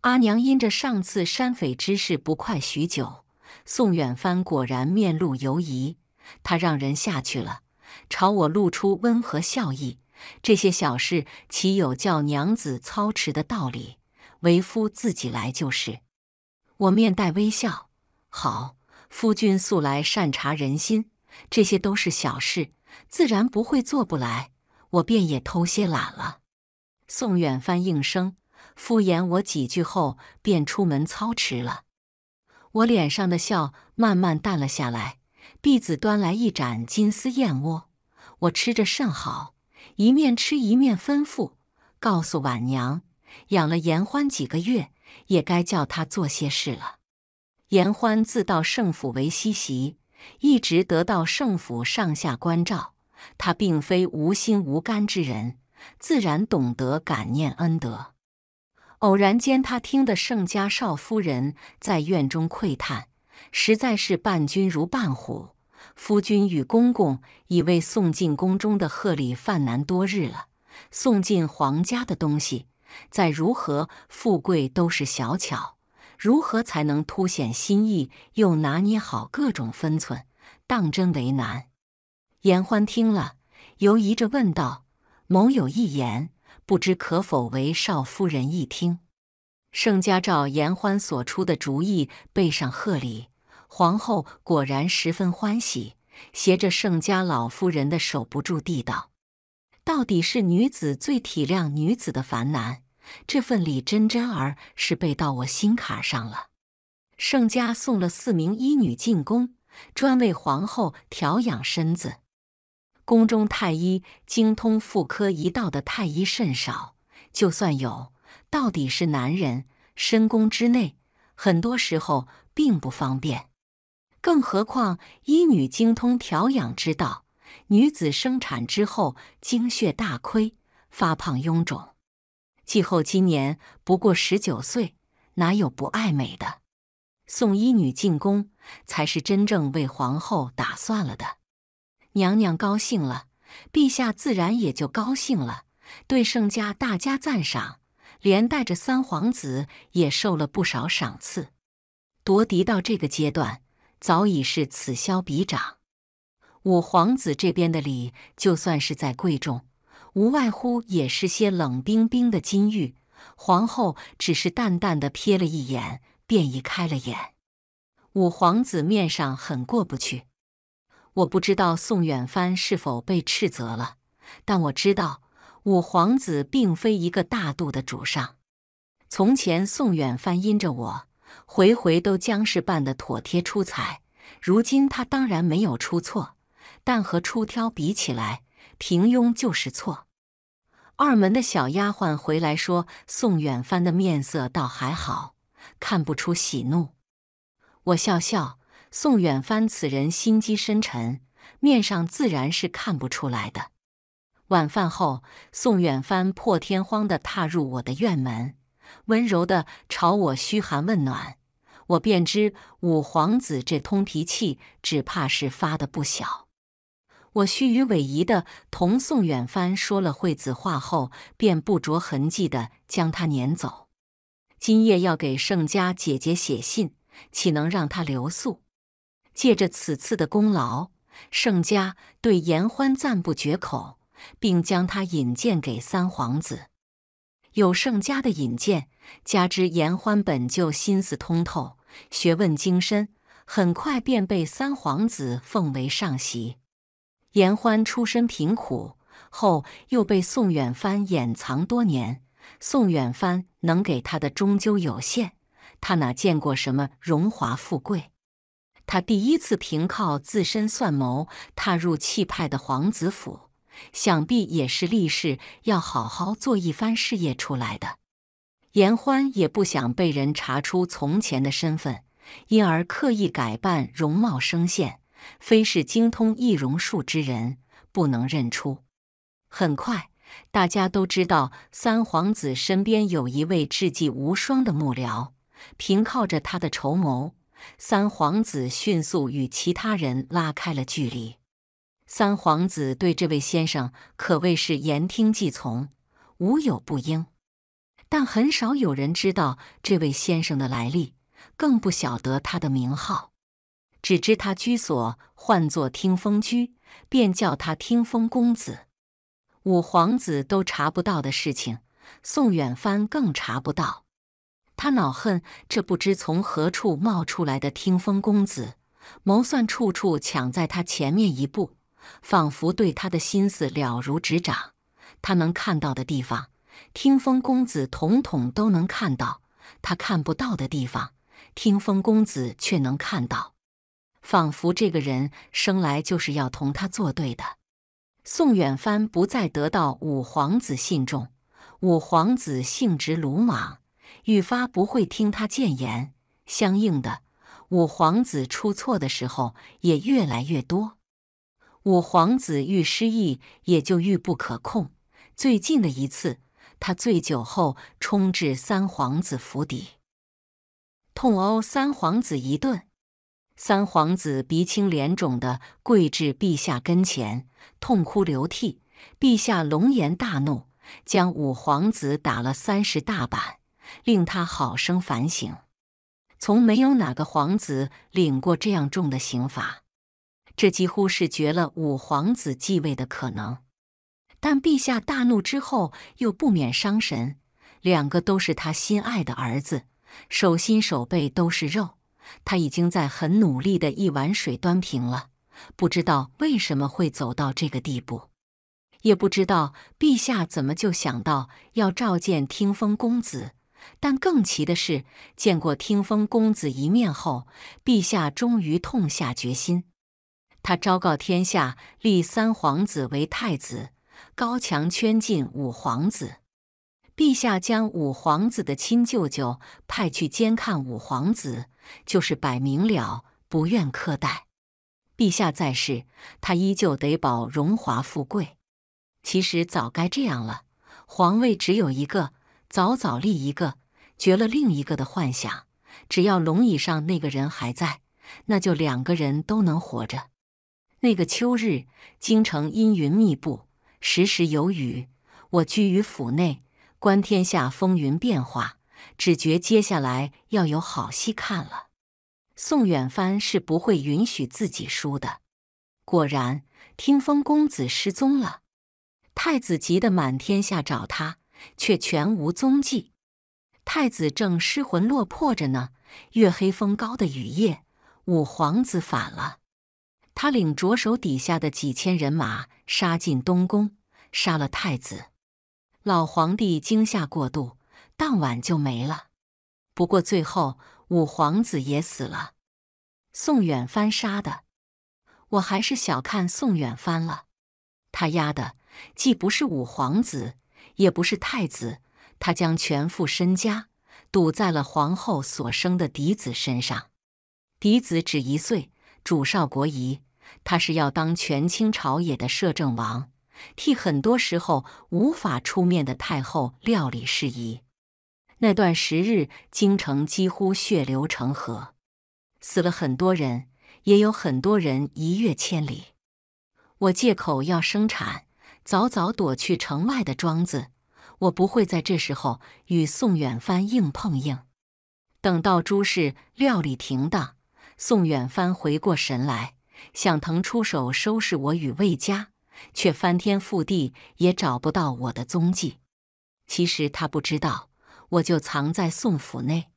阿娘因着上次山匪之事不快许久。宋远帆果然面露犹疑，他让人下去了，朝我露出温和笑意。这些小事岂有叫娘子操持的道理？为夫自己来就是。我面带微笑，好，夫君素来善察人心，这些都是小事，自然不会做不来。我便也偷些懒了。宋远帆应声敷衍我几句后，便出门操持了。我脸上的笑慢慢淡了下来。婢子端来一盏金丝燕窝，我吃着甚好，一面吃一面吩咐，告诉晚娘：养了严欢几个月，也该叫他做些事了。严欢自到圣府为西席，一直得到圣府上下关照。他并非无心无肝之人，自然懂得感念恩德。偶然间，他听得盛家少夫人在院中喟叹：“实在是伴君如伴虎，夫君与公公已为送进宫中的贺礼犯难多日了。送进皇家的东西，再如何富贵都是小巧，如何才能凸显心意，又拿捏好各种分寸？当真为难。”严欢听了，犹疑着问道：“某有一言，不知可否为少夫人一听？”盛家照严欢所出的主意备上贺礼，皇后果然十分欢喜，携着盛家老夫人的手不住地道：“到底是女子最体谅女子的烦难，这份礼真真儿是备到我心坎上了。”盛家送了四名医女进宫，专为皇后调养身子。宫中太医精通妇科一道的太医甚少，就算有，到底是男人，深宫之内，很多时候并不方便。更何况医女精通调养之道，女子生产之后，精血大亏，发胖臃肿。季后今年不过十九岁，哪有不爱美的？送医女进宫，才是真正为皇后打算了的。娘娘高兴了，陛下自然也就高兴了，对盛家大加赞赏，连带着三皇子也受了不少赏赐。夺嫡到这个阶段，早已是此消彼长。五皇子这边的礼，就算是在贵重，无外乎也是些冷冰冰的金玉。皇后只是淡淡的瞥了一眼，便已开了眼。五皇子面上很过不去。我不知道宋远帆是否被斥责了，但我知道五皇子并非一个大度的主上。从前宋远帆因着我，回回都将事办得妥帖出彩。如今他当然没有出错，但和出挑比起来，平庸就是错。二门的小丫鬟回来说，宋远帆的面色倒还好，看不出喜怒。我笑笑。宋远帆此人心机深沉，面上自然是看不出来的。晚饭后，宋远帆破天荒地踏入我的院门，温柔地朝我嘘寒问暖，我便知五皇子这通脾气只怕是发的不小。我虚与委蛇的同宋远帆说了惠子话后，便不着痕迹的将他撵走。今夜要给盛家姐姐写信，岂能让她留宿？借着此次的功劳，盛家对严欢赞不绝口，并将他引荐给三皇子。有盛家的引荐，加之严欢本就心思通透、学问精深，很快便被三皇子奉为上席。严欢出身贫苦，后又被宋远帆掩藏多年，宋远帆能给他的终究有限，他哪见过什么荣华富贵？他第一次凭靠自身算谋踏入气派的皇子府，想必也是立誓要好好做一番事业出来的。严欢也不想被人查出从前的身份，因而刻意改扮容貌声线，非是精通易容术之人不能认出。很快，大家都知道三皇子身边有一位智计无双的幕僚，凭靠着他的筹谋。三皇子迅速与其他人拉开了距离。三皇子对这位先生可谓是言听计从，无有不应。但很少有人知道这位先生的来历，更不晓得他的名号，只知他居所唤作听风居，便叫他听风公子。五皇子都查不到的事情，宋远帆更查不到。他恼恨这不知从何处冒出来的听风公子，谋算处处抢在他前面一步，仿佛对他的心思了如指掌。他能看到的地方，听风公子统统都能看到；他看不到的地方，听风公子却能看到。仿佛这个人生来就是要同他作对的。宋远帆不再得到五皇子信重，五皇子性直鲁莽。愈发不会听他谏言，相应的，五皇子出错的时候也越来越多。五皇子愈失意，也就愈不可控。最近的一次，他醉酒后冲至三皇子府邸，痛殴三皇子一顿。三皇子鼻青脸肿的跪至陛下跟前，痛哭流涕。陛下龙颜大怒，将五皇子打了三十大板。令他好生反省，从没有哪个皇子领过这样重的刑罚，这几乎是绝了五皇子继位的可能。但陛下大怒之后，又不免伤神，两个都是他心爱的儿子，手心手背都是肉，他已经在很努力的一碗水端平了，不知道为什么会走到这个地步，也不知道陛下怎么就想到要召见听风公子。但更奇的是，见过听风公子一面后，陛下终于痛下决心。他昭告天下，立三皇子为太子，高墙圈禁五皇子。陛下将五皇子的亲舅舅派去监看五皇子，就是摆明了不愿苛待。陛下在世，他依旧得保荣华富贵。其实早该这样了，皇位只有一个。早早立一个，绝了另一个的幻想。只要龙椅上那个人还在，那就两个人都能活着。那个秋日，京城阴云密布，时时有雨。我居于府内，观天下风云变化，只觉接下来要有好戏看了。宋远帆是不会允许自己输的。果然，听风公子失踪了，太子急得满天下找他。却全无踪迹。太子正失魂落魄着呢。月黑风高的雨夜，五皇子反了。他领着手底下的几千人马杀进东宫，杀了太子。老皇帝惊吓过度，当晚就没了。不过最后，五皇子也死了。宋远帆杀的。我还是小看宋远帆了。他丫的，既不是五皇子。也不是太子，他将全副身家赌在了皇后所生的嫡子身上。嫡子只一岁，主少国疑，他是要当权倾朝野的摄政王，替很多时候无法出面的太后料理事宜。那段时日，京城几乎血流成河，死了很多人，也有很多人一跃千里。我借口要生产。早早躲去城外的庄子，我不会在这时候与宋远帆硬碰硬。等到诸事料理停当，宋远帆回过神来，想腾出手收拾我与魏家，却翻天覆地也找不到我的踪迹。其实他不知道，我就藏在宋府内，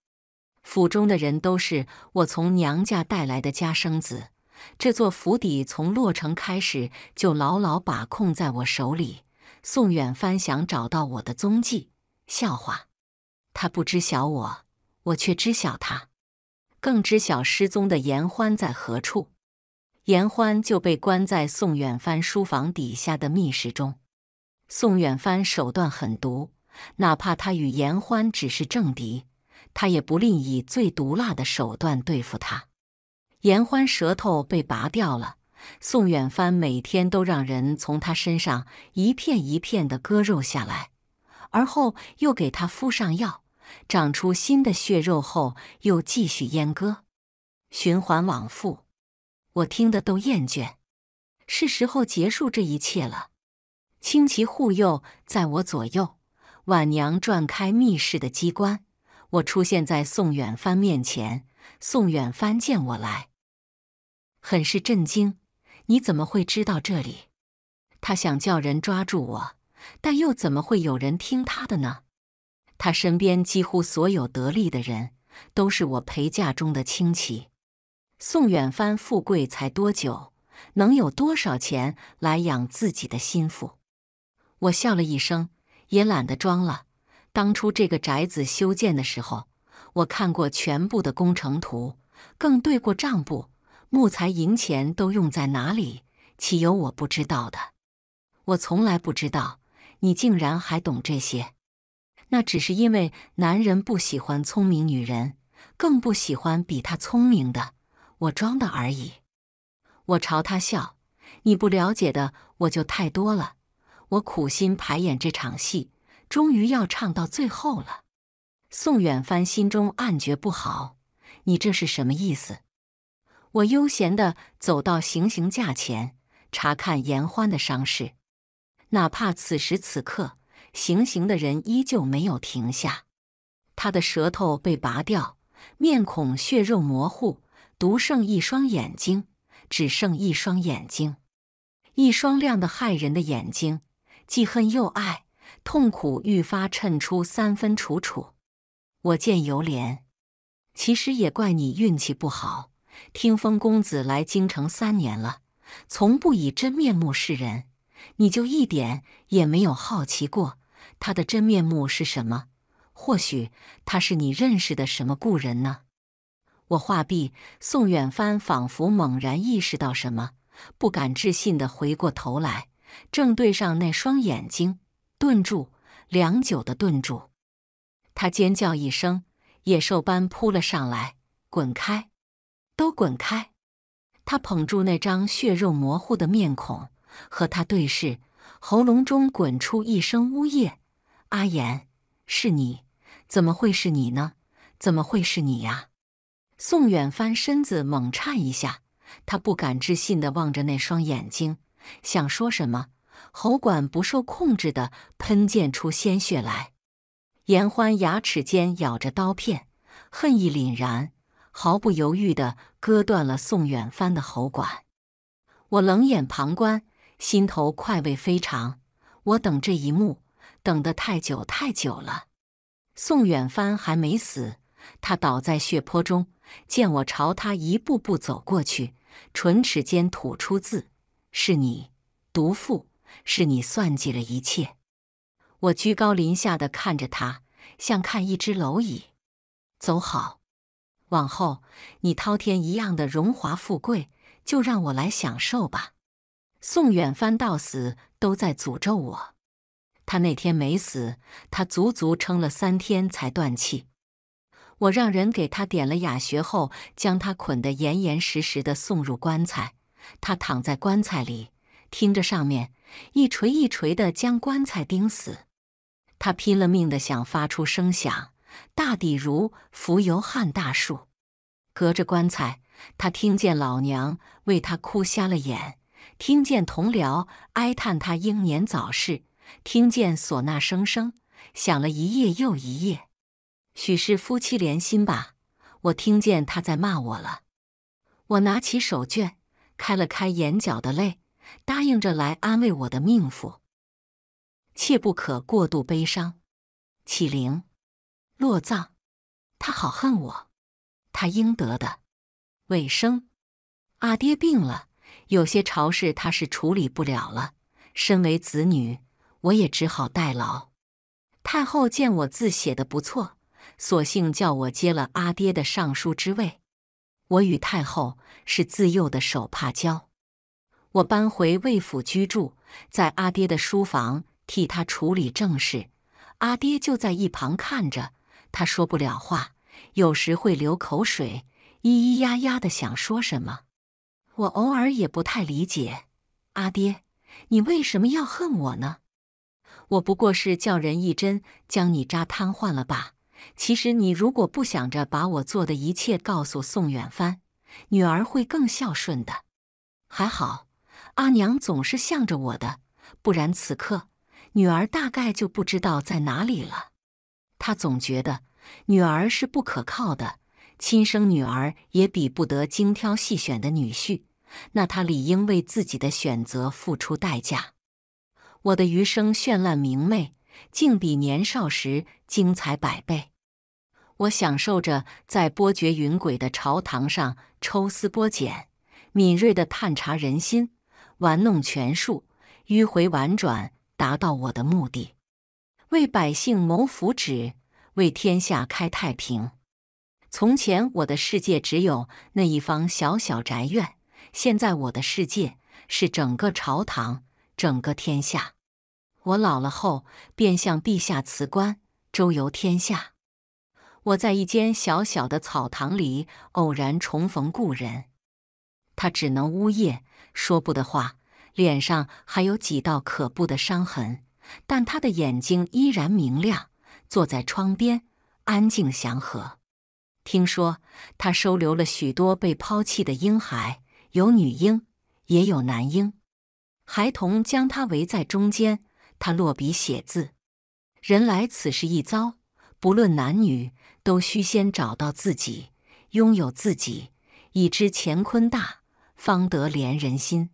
府中的人都是我从娘家带来的家生子。这座府邸从落成开始就牢牢把控在我手里。宋远帆想找到我的踪迹，笑话！他不知晓我，我却知晓他，更知晓失踪的严欢在何处。严欢就被关在宋远帆书房底下的密室中。宋远帆手段狠毒，哪怕他与严欢只是政敌，他也不吝以最毒辣的手段对付他。严欢舌头被拔掉了，宋远帆每天都让人从他身上一片一片的割肉下来，而后又给他敷上药，长出新的血肉后又继续阉割，循环往复。我听得都厌倦，是时候结束这一切了。轻骑护佑在我左右，晚娘转开密室的机关，我出现在宋远帆面前。宋远帆见我来。很是震惊，你怎么会知道这里？他想叫人抓住我，但又怎么会有人听他的呢？他身边几乎所有得力的人都是我陪嫁中的亲戚。宋远帆富贵才多久，能有多少钱来养自己的心腹？我笑了一声，也懒得装了。当初这个宅子修建的时候，我看过全部的工程图，更对过账簿。木材、银钱都用在哪里？岂有我不知道的？我从来不知道，你竟然还懂这些？那只是因为男人不喜欢聪明女人，更不喜欢比他聪明的。我装的而已。我朝他笑，你不了解的我就太多了。我苦心排演这场戏，终于要唱到最后了。宋远帆心中暗觉不好，你这是什么意思？我悠闲地走到行刑架前，查看严欢的伤势。哪怕此时此刻，行刑的人依旧没有停下。他的舌头被拔掉，面孔血肉模糊，独剩一双眼睛，只剩一双眼睛，一双亮得骇人的眼睛，既恨又爱，痛苦愈发衬出三分楚楚。我见犹怜，其实也怪你运气不好。听风公子来京城三年了，从不以真面目示人。你就一点也没有好奇过他的真面目是什么？或许他是你认识的什么故人呢？我话毕，宋远帆仿佛猛然意识到什么，不敢置信地回过头来，正对上那双眼睛，顿住，良久的顿住。他尖叫一声，野兽般扑了上来，滚开！都滚开！他捧住那张血肉模糊的面孔，和他对视，喉咙中滚出一声呜咽：“阿言，是你？怎么会是你呢？怎么会是你呀？”宋远帆身子猛颤一下，他不敢置信地望着那双眼睛，想说什么，喉管不受控制地喷溅出鲜血来。严欢牙齿间咬着刀片，恨意凛然。毫不犹豫地割断了宋远帆的喉管，我冷眼旁观，心头快慰非常。我等这一幕等得太久太久了。宋远帆还没死，他倒在血泊中，见我朝他一步步走过去，唇齿间吐出字：“是你，毒妇，是你算计了一切。”我居高临下的看着他，像看一只蝼蚁。走好。往后，你滔天一样的荣华富贵，就让我来享受吧。宋远帆到死都在诅咒我。他那天没死，他足足撑了三天才断气。我让人给他点了哑穴后，将他捆得严严实实的，送入棺材。他躺在棺材里，听着上面一锤一锤的将棺材钉死。他拼了命的想发出声响。大抵如蜉蝣撼大树，隔着棺材，他听见老娘为他哭瞎了眼，听见同僚哀叹他英年早逝，听见唢呐声声响了一夜又一夜。许是夫妻连心吧，我听见他在骂我了。我拿起手绢，开了开眼角的泪，答应着来安慰我的命妇，切不可过度悲伤。启灵。落葬，他好恨我，他应得的。尾声，阿爹病了，有些朝事他是处理不了了。身为子女，我也只好代劳。太后见我字写的不错，索性叫我接了阿爹的尚书之位。我与太后是自幼的手帕交，我搬回魏府居住，在阿爹的书房替他处理政事，阿爹就在一旁看着。他说不了话，有时会流口水，咿咿呀呀的想说什么。我偶尔也不太理解。阿爹，你为什么要恨我呢？我不过是叫人一针将你扎瘫痪了吧？其实你如果不想着把我做的一切告诉宋远帆，女儿会更孝顺的。还好，阿娘总是向着我的，不然此刻女儿大概就不知道在哪里了。他总觉得女儿是不可靠的，亲生女儿也比不得精挑细选的女婿，那他理应为自己的选择付出代价。我的余生绚烂明媚，竟比年少时精彩百倍。我享受着在波谲云诡的朝堂上抽丝剥茧，敏锐的探查人心，玩弄权术，迂回婉转，达到我的目的。为百姓谋福祉，为天下开太平。从前我的世界只有那一方小小宅院，现在我的世界是整个朝堂，整个天下。我老了后便向陛下辞官，周游天下。我在一间小小的草堂里偶然重逢故人，他只能呜咽，说不得话，脸上还有几道可怖的伤痕。但他的眼睛依然明亮，坐在窗边，安静祥和。听说他收留了许多被抛弃的婴孩，有女婴，也有男婴。孩童将他围在中间，他落笔写字。人来此世一遭，不论男女，都需先找到自己，拥有自己，以知乾坤大，方得怜人心。